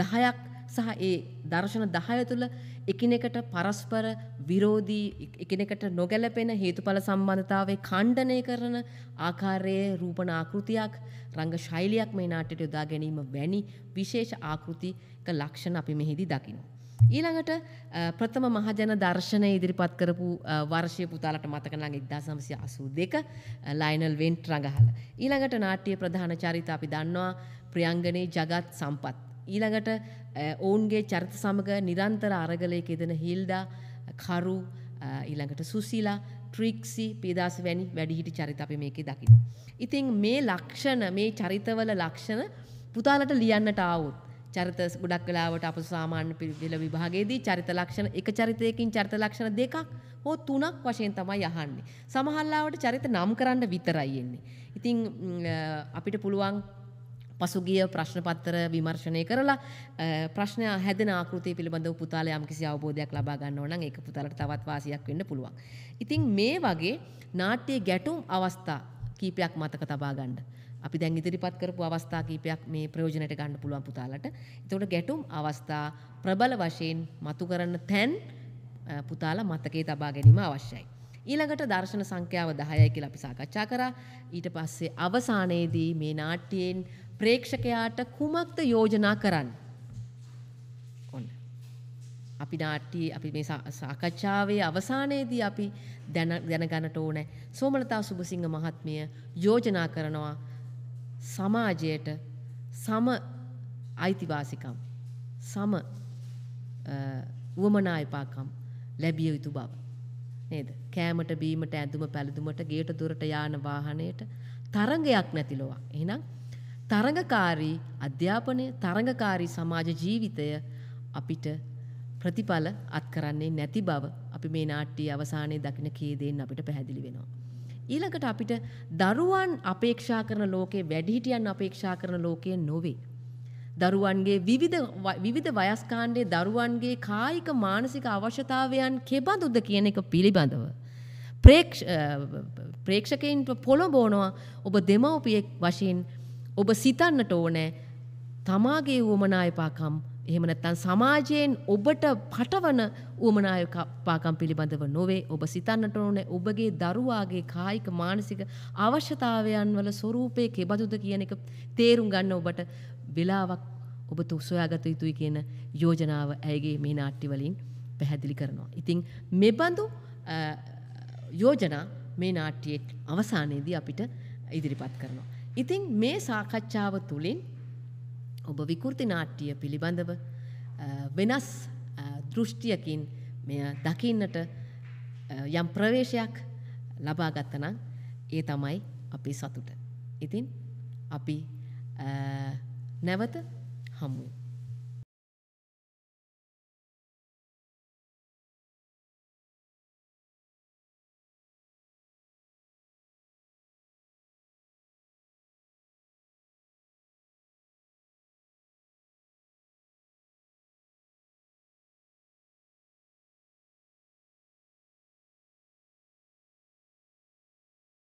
දහයක් සහ ඒ දර්ශන දහය තුළ එකිනෙකට පරස්පර විරෝධී එකිනෙකට නොගැලපෙන හේතුඵල සම්බන්ධතාවේ ඛණ්ඩනය කරන ආකාරයේ රූපණ ආකෘතියක් රංග ශෛලියක් මේ නාට්‍යයට යොදා ගැනීම වැනි විශේෂ ආකෘතික ලක්ෂණ අපි මෙහිදී දකිනවා. ඊළඟට ප්‍රථම මහජන දර්ශනය ඉදිරිපත් කරපු වර්ෂය පුතාලට මතකනං එක්දා සමසය අසූ දෙක ලයිනල් වෙන්ට් රඟහල. ඊළඟට නාට්‍ය ප්‍රධාන චරිත අපි දන්නවා ප්‍රියංගනේ ජගත් සම්පත්. ඊළඟට ඔවුන්ගේ චරිත සමඟ නිරන්තර අරගලය කෙදෙන හිල්ඩා කරු ඊළඟට සුසිලා ට්‍රික්සි පේදස් වැනි වැඩිහිටි චරිත අපි මේකේ දකින. ඉතින් මේ ලක්ෂණ මේ චරිතවල ලක්ෂණ පුතාලට ලියන්නට ආවුත්. චරිත ගොඩක් වෙලාවට අප සාමාන්‍ය පිළිවිල විභාගයේදී චරිත ලක්ෂණ එක චරිතයකින් චරිත ලක්ෂණ දෙකක් හෝ තුනක් වශයෙන් තමයි අහන්නේ. සමහල්ලාවට චරිත නම් කරන්න විතරයි එන්නේ. ඉතින් අපිට පුළුවන් පසුගිය ප්‍රශ්න පත්තර විමර්ශනය කරලා ප්‍රශ්න හැදෙන ආකෘතිය පිළිබඳව පුතාලා යම්කිසි අවබෝධයක් ලබා ගන්න ඕන නම් ඒක පුතාලට තවත් වාසියක් වෙන්න පුළුවන්. ඉතින් මේ වගේ නාට්‍ය ගැටුම් අවස්ථා කීපයක් මතක තබා ගන්න. අපි දැන් ඉදිරිපත් කරපු අවස්ථා කීපයක් මේ ප්‍රයෝජනයට ගන්න පුළුවන් පුතාලට. එතකොට ගැටුම් අවස්ථා ප්‍රබල වශයෙන් මතු කරන තැන් පුතාලා මතකයේ තබා ගැනීම අවශ්‍යයි. ඊළඟට දර්ශන සංඛ්‍යාව 10යි කියලා අපි සාකච්ඡා කරා. ඊට පස්සේ අවසානයේදී මේ නාට්‍යයෙන් ප්‍රේක්ෂකයාට කුමක්ද යෝජනා කරන්න? ඔන්න. අපි නාට්‍යයේ අපි මේ සාකච්ඡාවේ අවසානයේදී අපි දැනගන්නට ඕනේ සෝමලතා සුබසිංහ මහත්මිය යෝජනා කරනවා සමාජයට සම අයිතිවාසිකම් සම වුවමනා එපාකම් ලැබිය යුතු බව. නේද? කෑමට බීමට ඇඳුම පැළඳුමට ගේට දොරට යාන වාහනයට තරඟයක් නැති ලොවක්. එහෙනම් තරඟකාරී අධ්‍යාපනය තරඟකාරී සමාජ ජීවිතය අපිට ප්‍රතිඵල අත්කරන්නේ නැති බව අපි මේ නාට්‍යයේ අවසානයේ දකින කේදයෙන් අපිට පැහැදිලි වෙනවා. ඊළඟට අපිට දරුවන් අපේක්ෂා කරන ලෝකේ වැඩිහිටියන් අපේක්ෂා කරන ලෝකය නොවේ. දරුවන්ගේ විවිධ වයස්කාණ්ඩේ දරුවන්ගේ කායික මානසික අවශ්‍යතාවයන් කෙබඳුද කියන එක පිළිබඳව. ප්‍රේක්ෂකයින්ට පොළඹෝනවා ඔබ දෙමවපියෙක් වශයෙන් ඔබ සිතන්නට ඕනෑ තමාගේ වුවමනායපාකම් එහෙම නැත්නම් සමාජයෙන් ඔබට පටවන ඌමනායකපාකම් පිළිබඳව නොවේ ඔබ සිතන්නට ඕනේ ඔබගේ දරුවාගේ කායික මානසික අවශ්‍යතාවයන් වල ස්වરૂපයේ කෙබඳුද කියන එක තේරුම් ගන්න ඔබට වෙලාවක් ඔබ සොයාගත යුතුයි කියන යෝජනාව ඇයගේ මේ නාට්‍ය වලින් පැහැදිලි කරනවා. ඉතින් මෙබඳු යෝජනා මේ නාට්‍යයේ අවසානයේදී අපිට ඉදිරිපත් කරනවා. ඉතින් මේ සාකච්ඡාව තුළින් ඔබ විකෘති නාට්‍යය පිළිබඳව වෙනස් දෘෂ්ටියකින් මෙය දකින්නට යම් ප්‍රවේශයක් ලබාගත්තනම් ඒ තමයි අපි සතුට. ඉතින් අපි නැවත හමුුව.